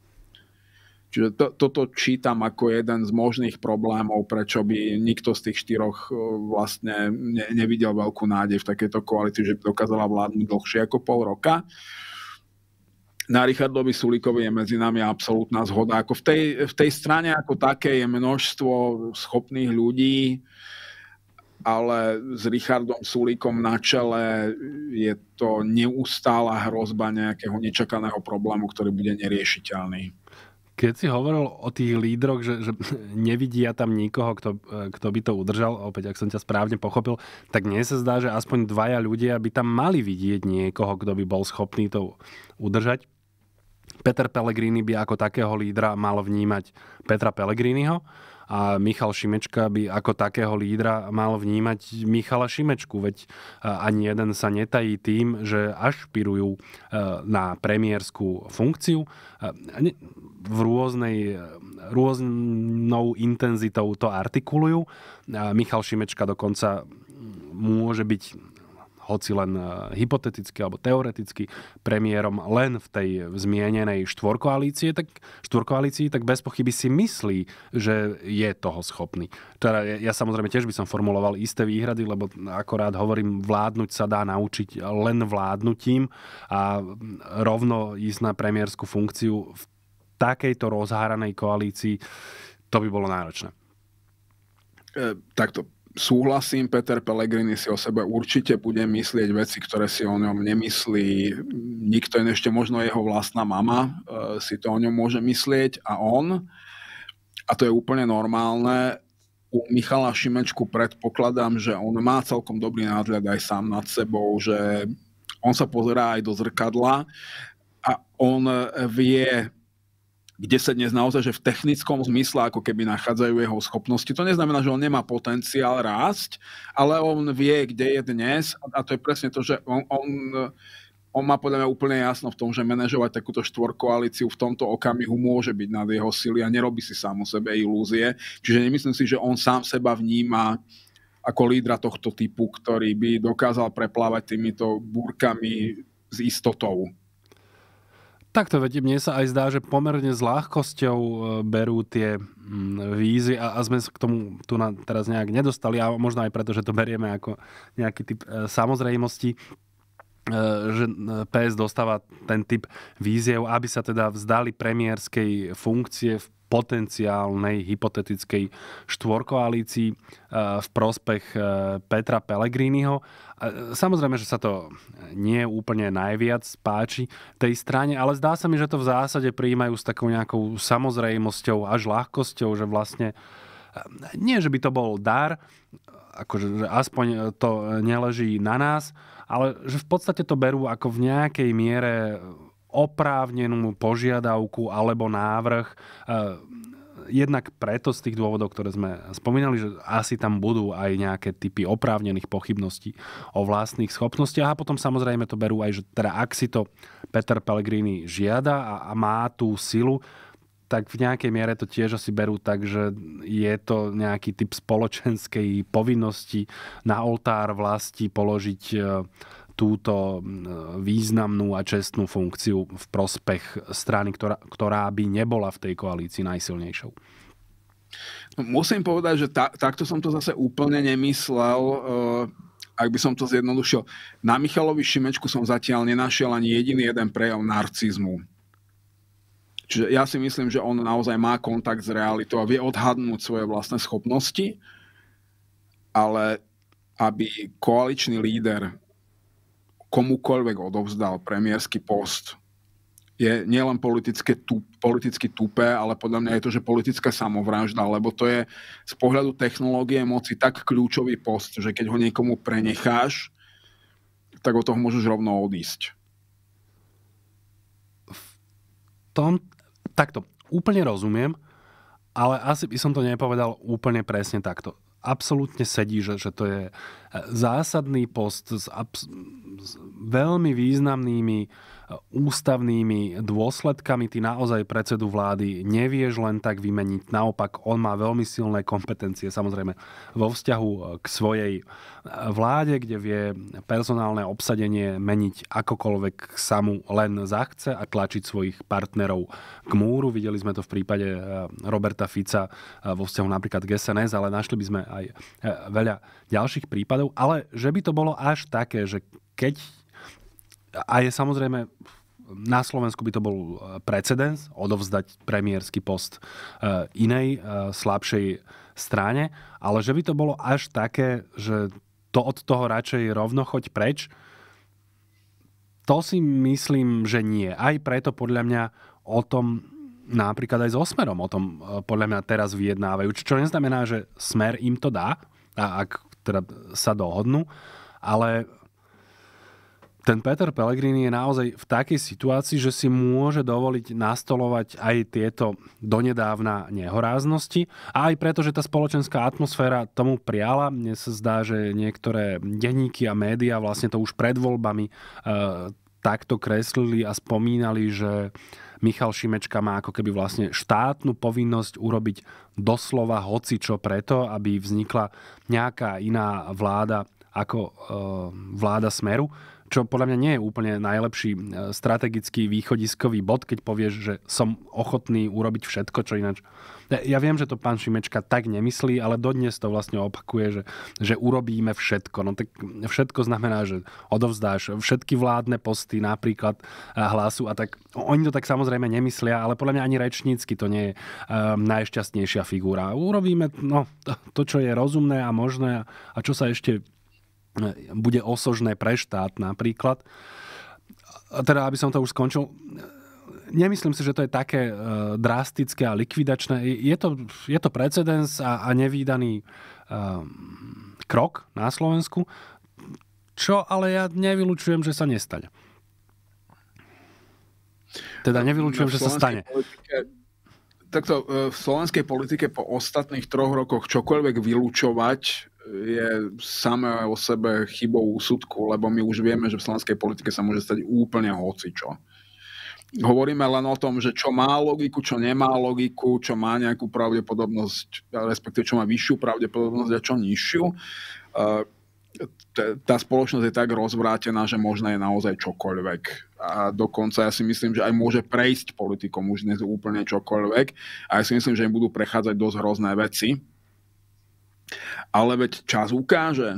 S1: Čiže to, toto čítam ako jeden z možných problémov, prečo by nikto z tých štyroch e, vlastne ne, nevidel veľkú nádej v takejto koalícii, že by dokázala vládnuť dlhšie ako pol roka. Na Richardovi Sulíkovi je medzi nami absolútna zhoda. Ako v, tej, v tej strane ako také je množstvo schopných ľudí, ale s Richardom Sulíkom na čele je to neustála hrozba nejakého nečakaného problému, ktorý bude neriešiteľný.
S2: Keď si hovoril o tých lídroch, že, že nevidia tam nikoho, kto, kto by to udržal, opäť, ak som ťa správne pochopil, tak mne sa zdá, že aspoň dvaja ľudia by tam mali vidieť niekoho, kto by bol schopný to udržať. Peter Pellegrini by ako takého lídra mal vnímať Petra Pellegriniho a Michal Šimečka by ako takého lídra mal vnímať Michala Šimečku, veď e, ani jeden sa netají tým, že ašpirujú e, na premiérskú funkciu e, v rôznej, rôznou intenzitou to artikulujú. Michal Šimečka dokonca môže byť hoci len e, hypoteticky alebo teoreticky premiérom len v tej zmienenej štvorkoalície, tak, štvorkoalícii, tak bez pochyby si myslí, že je toho schopný. Teda ja, ja samozrejme tiež by som formuloval isté výhrady, lebo akorát hovorím, vládnuť sa dá naučiť len vládnutím a rovno ísť na premiérskú funkciu v takejto rozháranej koalícii, to by bolo náročné.
S1: E, takto, súhlasím, Peter Pellegrini si o sebe určite bude myslieť veci, ktoré si o ňom nemyslí. Nikto je ešte možno jeho vlastná mama e, si to o ňom môže myslieť a on, a to je úplne normálne, u Michala Šimečku predpokladám, že on má celkom dobrý náhľad aj sám nad sebou, že on sa pozerá aj do zrkadla a on vie kde sa dnes naozaj, že v technickom zmysle ako keby nachádzajú jeho schopnosti. To neznamená, že on nemá potenciál rásť, ale on vie, kde je dnes a to je presne to, že on, on, on má podľa mňa úplne jasno v tom, že manažovať takúto štvorkoalíciu v tomto okamihu môže byť nad jeho sily a nerobí si sám o sebe ilúzie. Čiže nemyslím si, že on sám seba vníma ako lídra tohto typu, ktorý by dokázal preplávať týmito búrkami s istotou.
S2: Takto, veď mne sa aj zdá, že pomerne s ľahkosťou e, berú tie mm, vízy a, a sme sa k tomu tu na, teraz nejak nedostali a možno aj preto, že to berieme ako nejaký typ e, samozrejmosti e, že PS dostáva ten typ víziev, aby sa teda vzdali premiérskej funkcie v potenciálnej hypotetickej štvorkoalícii v prospech Petra Pellegriniho E, samozrejme, že sa to nie úplne najviac páči tej strane, ale zdá sa mi, že to v zásade prijímajú s takou nejakou samozrejmosťou až ľahkosťou, že vlastne e, nie, že by to bol dar, akože že aspoň e, to neleží na nás, ale že v podstate to berú ako v nejakej miere oprávnenú požiadavku alebo návrh jednak preto z tých dôvodov, ktoré sme spomínali, že asi tam budú aj nejaké typy oprávnených pochybností o vlastných schopnostiach a potom samozrejme to berú aj, že teda ak si to Peter Pellegrini žiada a, a má tú silu, tak v nejakej miere to tiež asi berú tak, že je to nejaký typ spoločenskej povinnosti na oltár vlasti položiť e, túto významnú a čestnú funkciu v prospech strany, ktorá, ktorá by nebola v tej koalícii najsilnejšou.
S1: No, musím povedať, že ta, takto som to zase úplne nemyslel. uh, ak by som to zjednodušil, na Michalovi Šimečku som zatiaľ nenašiel ani jediný jeden prejav narcizmu. Čiže ja si myslím, že on naozaj má kontakt s realitou a vie odhadnúť svoje vlastné schopnosti, ale aby koaličný líder komukoľvek odovzdal premiérsky post, je nielen politické politicky tupé, ale podľa mňa je to, že politická samovražda, lebo to je z pohľadu technológie moci tak kľúčový post, že keď ho niekomu prenecháš, tak od toho môžeš rovno odísť.
S2: V tom, takto, úplne rozumiem, ale asi by som to nepovedal úplne presne takto absolútne sedí, že, že to je e, zásadný post s, abs- s veľmi významnými ústavnými dôsledkami. Ty naozaj predsedu vlády nevieš len tak vymeniť. Naopak, on má veľmi silné kompetencie, samozrejme, vo vzťahu e, k svojej e, vláde, kde vie personálne obsadenie meniť akokoľvek sa mu len zachce a tlačiť svojich partnerov k múru. Videli sme to v prípade e, Roberta Fica vo vzťahu napríklad k SNS, ale našli by sme aj veľa ďalších prípadov. Ale že by to bolo až také, že keď a je samozrejme, na Slovensku by to bol e, precedens, odovzdať premiérsky post e, inej, e, slabšej strane, ale že by to bolo až také, že to od toho radšej rovno choď preč, to si myslím, že nie. Aj preto podľa mňa o tom napríklad aj so Smerom o tom podľa mňa teraz vyjednávajú. Čo neznamená, že Smer im to dá, a ak teda sa dohodnú, ale ten Peter Pellegrini je naozaj v takej situácii, že si môže dovoliť nastolovať aj tieto donedávna nehoráznosti. A aj preto, že tá spoločenská atmosféra tomu priala. Mne sa zdá, že niektoré denníky a médiá vlastne to už pred voľbami e, takto kreslili a spomínali, že Michal Šimečka má ako keby vlastne štátnu povinnosť urobiť doslova hocičo preto, aby vznikla nejaká iná vláda ako e, vláda Smeru čo podľa mňa nie je úplne najlepší e, strategický východiskový bod, keď povieš, že som ochotný urobiť všetko, čo ináč. Ja viem, že to pán Šimečka tak nemyslí, ale dodnes to vlastne opakuje, že, že urobíme všetko. No tak všetko znamená, že odovzdáš všetky vládne posty, napríklad e, hlasu a tak. Oni to tak samozrejme nemyslia, ale podľa mňa ani rečnícky to nie je um, najšťastnejšia figura. Urobíme no, to, čo je rozumné a možné a čo sa ešte bude osožné pre štát napríklad. A teda, aby som to už skončil, nemyslím si, že to je také e, drastické a likvidačné. Je to, je to precedens a, a nevýdaný e, krok na Slovensku, čo ale ja nevylučujem, že sa nestane. Teda nevylučujem, no, že sa stane.
S1: Politike, takto e, v slovenskej politike po ostatných troch rokoch čokoľvek vylúčovať je samé o sebe chybou úsudku, lebo my už vieme, že v slovenskej politike sa môže stať úplne hocičo. Hovoríme len o tom, že čo má logiku, čo nemá logiku, čo má nejakú pravdepodobnosť, respektíve čo má vyššiu pravdepodobnosť a čo nižšiu. Tá spoločnosť je tak rozvrátená, že možno je naozaj čokoľvek. A dokonca ja si myslím, že aj môže prejsť politikom už dnes úplne čokoľvek. A ja si myslím, že im budú prechádzať dosť hrozné veci ale veď čas ukáže.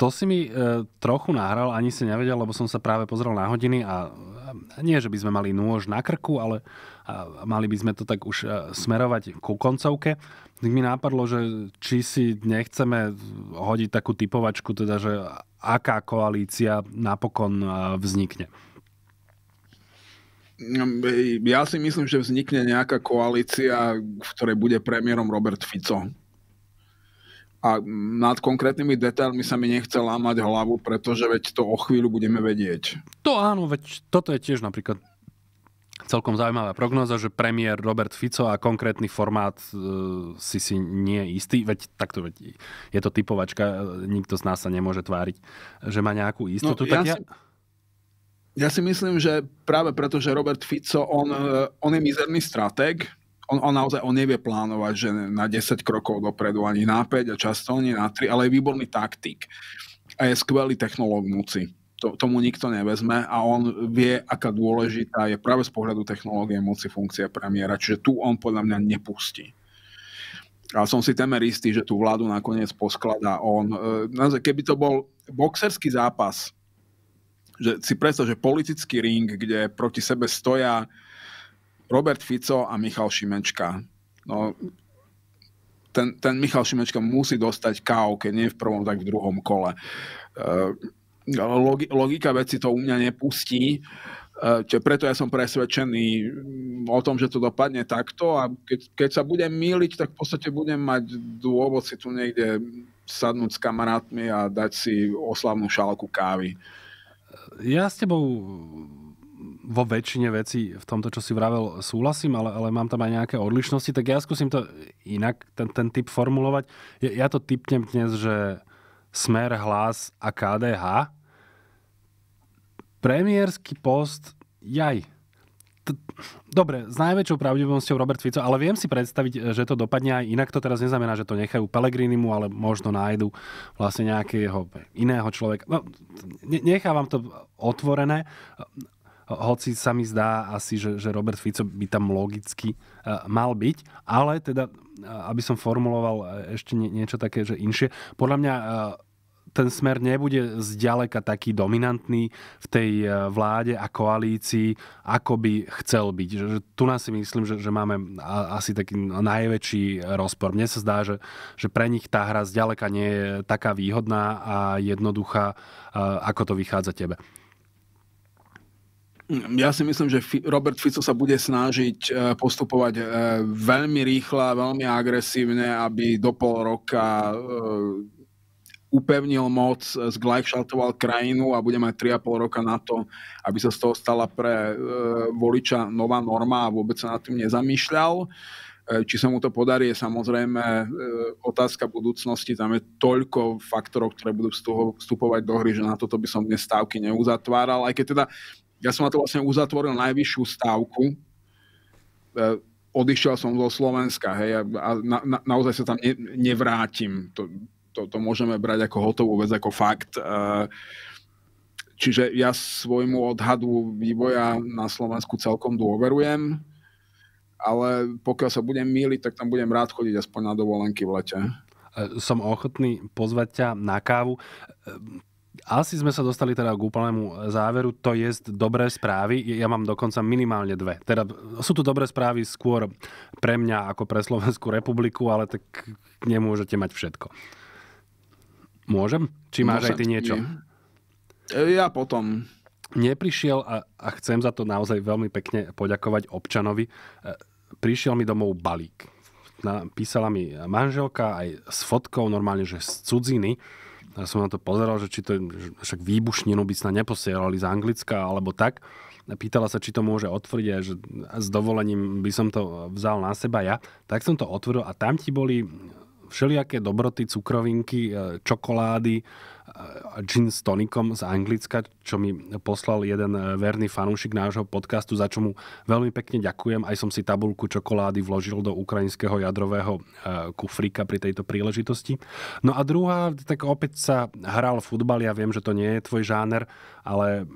S2: To si mi e, trochu nahral, ani si nevedel, lebo som sa práve pozrel na hodiny a e, nie, že by sme mali nôž na krku, ale a, mali by sme to tak už e, smerovať ku koncovke. Tak mi nápadlo, že či si nechceme hodiť takú typovačku, teda, že aká koalícia napokon e, vznikne.
S1: No, ja si myslím, že vznikne nejaká koalícia, v ktorej bude premiérom Robert Fico a nad konkrétnymi detailmi sa mi nechce lámať hlavu, pretože veď to o chvíľu budeme vedieť.
S2: To áno, veď toto je tiež napríklad celkom zaujímavá prognoza, že premiér Robert Fico a konkrétny formát e, si si nie je istý, veď takto veď, je to typovačka, e, nikto z nás sa nemôže tváriť, že má nejakú istotu. No, tak ja, ja... Si,
S1: ja si myslím, že práve preto, že Robert Fico, on, e, on je mizerný stratég, on, on naozaj on nevie plánovať, že na 10 krokov dopredu, ani na 5 a často ani na 3, ale je výborný taktik. A je skvelý technológ moci. To, tomu nikto nevezme a on vie, aká dôležitá je práve z pohľadu technológie moci funkcia premiéra. Čiže tu on podľa mňa nepustí. A som si temer istý, že tú vládu nakoniec poskladá on. E, keby to bol boxerský zápas, že si predstav, že politický ring, kde proti sebe stoja Robert Fico a Michal Šimečka. No, ten, ten Michal Šimečka musí dostať KO, keď nie v prvom, tak v druhom kole. E, logika veci to u mňa nepustí. E, čiže preto ja som presvedčený o tom, že to dopadne takto a keď, keď sa budem míliť, tak v podstate budem mať dôvod si tu niekde sadnúť s kamarátmi a dať si oslavnú šálku kávy.
S2: Ja s tebou vo väčšine vecí v tomto, čo si vravel, súhlasím, ale, ale mám tam aj nejaké odlišnosti, tak ja skúsim to inak, ten, ten typ formulovať. Ja, ja to typnem dnes, že Smer, Hlas a KDH. Premiérsky post, jaj. T- Dobre, s najväčšou pravdivosťou Robert Fico, ale viem si predstaviť, že to dopadne aj inak. To teraz neznamená, že to nechajú Pelegrinimu, ale možno nájdu vlastne nejakého iného človeka. No, nechávam to otvorené hoci sa mi zdá asi, že, že Robert Fico by tam logicky e, mal byť, ale teda, e, aby som formuloval e, ešte niečo také, že inšie, podľa mňa ten smer nebude zďaleka taký dominantný v tej vláde a koalícii, ako by chcel byť. Že, tu nás si myslím, že, že máme asi taký najväčší rozpor. Mne sa zdá, že, že pre nich tá hra zďaleka nie je taká výhodná a jednoduchá, ako to vychádza tebe.
S1: Mm, ja si myslím, že Robert Fico sa bude snažiť e, postupovať e, veľmi rýchlo veľmi agresívne, aby do pol roka e, upevnil moc, zglajšaltoval krajinu a bude mať 3,5 roka na to, aby sa z toho stala pre voliča nová norma a vôbec sa nad tým nezamýšľal. Či sa mu to podarí, je samozrejme otázka budúcnosti. Tam je toľko faktorov, ktoré budú vstupovať do hry, že na toto by som dnes stávky neuzatváral. Aj keď teda ja som na to vlastne uzatvoril najvyššiu stávku. E, odišiel som zo Slovenska, hej, a na, na, naozaj sa tam ne, nevrátim. To, to, to môžeme brať ako hotovú vec, ako fakt. E, čiže ja svojmu odhadu vývoja na Slovensku celkom dôverujem, ale pokiaľ sa budem míliť, tak tam budem rád chodiť aspoň na dovolenky v lete.
S2: E, som ochotný pozvať ťa na kávu asi sme sa dostali teda k úplnému záveru, to je dobré správy. Ja mám dokonca minimálne dve. Teda sú tu dobré správy skôr pre mňa ako pre Slovenskú republiku, ale tak nemôžete mať všetko. Môžem? Či máš Môžem, aj ty niečo? Nie.
S1: E, ja potom.
S2: Neprišiel a, a chcem za to naozaj veľmi pekne poďakovať občanovi. E, prišiel mi domov balík. Písala mi manželka aj s fotkou normálne, že z cudziny ja som na to pozeral, že či to však výbušninu by sa neposielali z Anglicka alebo tak. Pýtala sa, či to môže otvoriť a že s dovolením by som to vzal na seba ja. Tak som to otvoril a tam ti boli všelijaké dobroty, cukrovinky, e, čokolády, gin s tonikom z Anglicka, čo mi poslal jeden eh, verný fanúšik nášho podcastu, za čo mu veľmi pekne ďakujem. Aj som si tabulku čokolády vložil do ukrajinského jadrového eh, kufríka pri tejto príležitosti. No a druhá, tak opäť sa hral futbal, ja viem, že to nie je tvoj žáner, ale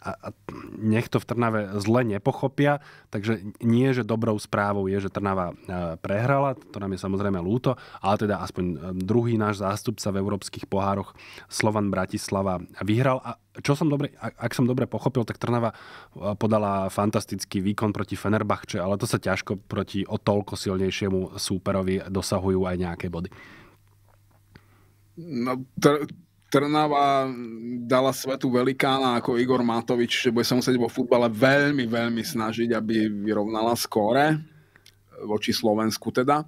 S2: a, nech to v Trnave zle nepochopia, takže nie, že dobrou správou je, že Trnava e, prehrala, to nám je samozrejme lúto, ale teda aspoň e, druhý náš zástupca v európskych pohároch Slovan Bratislava vyhral a čo som dobre, ak som dobre pochopil, tak Trnava e, podala fantastický výkon proti Fenerbahče, ale to sa ťažko proti o toľko silnejšiemu súperovi dosahujú aj nejaké body.
S1: No, tr- Trnava mm, dala svetu velikána ako Igor Matovič, že bude sa musieť vo futbale veľmi, veľmi snažiť, aby vyrovnala skóre voči Slovensku teda. E,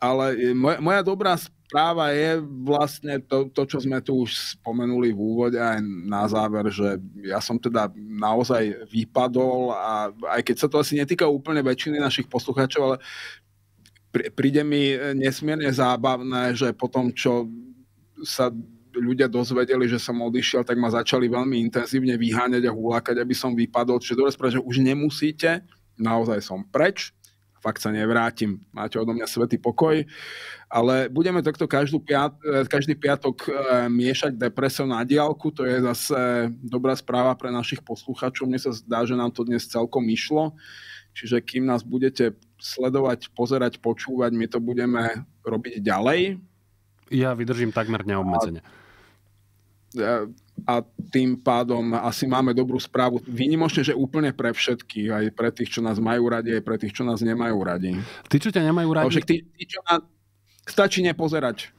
S1: ale moja, dobrá správa je vlastne to, to, čo sme tu už spomenuli v úvode aj na záver, že ja som teda naozaj vypadol a aj keď sa to asi netýka úplne väčšiny našich poslucháčov, ale príde mi nesmierne zábavné, že po tom, čo sa ľudia dozvedeli, že som odišiel, tak ma začali veľmi intenzívne vyháňať a hulákať, aby som vypadol. Čiže dobre správa, že už nemusíte, naozaj som preč, fakt sa nevrátim. Máte odo mňa svetý pokoj. Ale budeme takto každú piat, každý piatok e, miešať depresiu na diálku. To je zase dobrá správa pre našich poslucháčov. Mne sa zdá, že nám to dnes celkom išlo. Čiže kým nás budete sledovať, pozerať, počúvať, my to budeme robiť ďalej ja vydržím takmer neobmedzenie. A, a tým pádom asi máme dobrú správu. Výnimočne, že úplne pre všetkých, aj pre tých, čo nás majú radi, aj pre tých, čo nás nemajú radi.
S2: Tí, čo ťa nemajú radi... Však tí,
S1: tí, čo nás... Stačí nepozerať.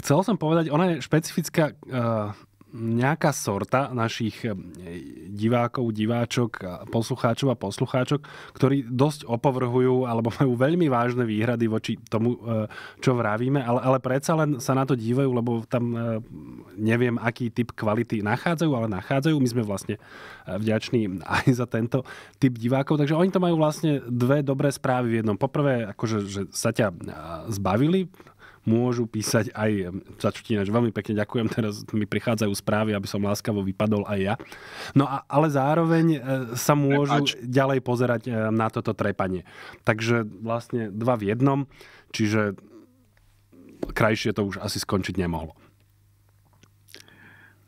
S2: Chcel som povedať, ona je špecifická uh, nejaká sorta našich eh, divákov, diváčok, poslucháčov a poslucháčok, ktorí dosť opovrhujú alebo majú veľmi vážne výhrady voči tomu, eh, čo vravíme, ale, ale predsa len sa na to dívajú, lebo tam eh, neviem, aký typ kvality nachádzajú, ale nachádzajú. My sme vlastne vďační aj za tento typ divákov, takže oni to majú vlastne dve dobré správy v jednom. Poprvé, akože, že sa ťa zbavili môžu písať aj, za čo ti veľmi pekne ďakujem, teraz mi prichádzajú správy, aby som láskavo vypadol aj ja. No a, ale zároveň e, sa môžu Prepač. ďalej pozerať e, na toto trepanie. Takže vlastne dva v jednom, čiže krajšie to už asi skončiť nemohlo.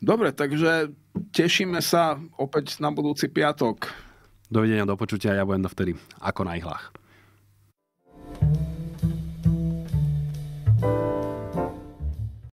S1: Dobre, takže tešíme sa opäť na budúci piatok.
S2: Dovidenia, do počutia, ja budem dovtedy ako na ihlách. thank you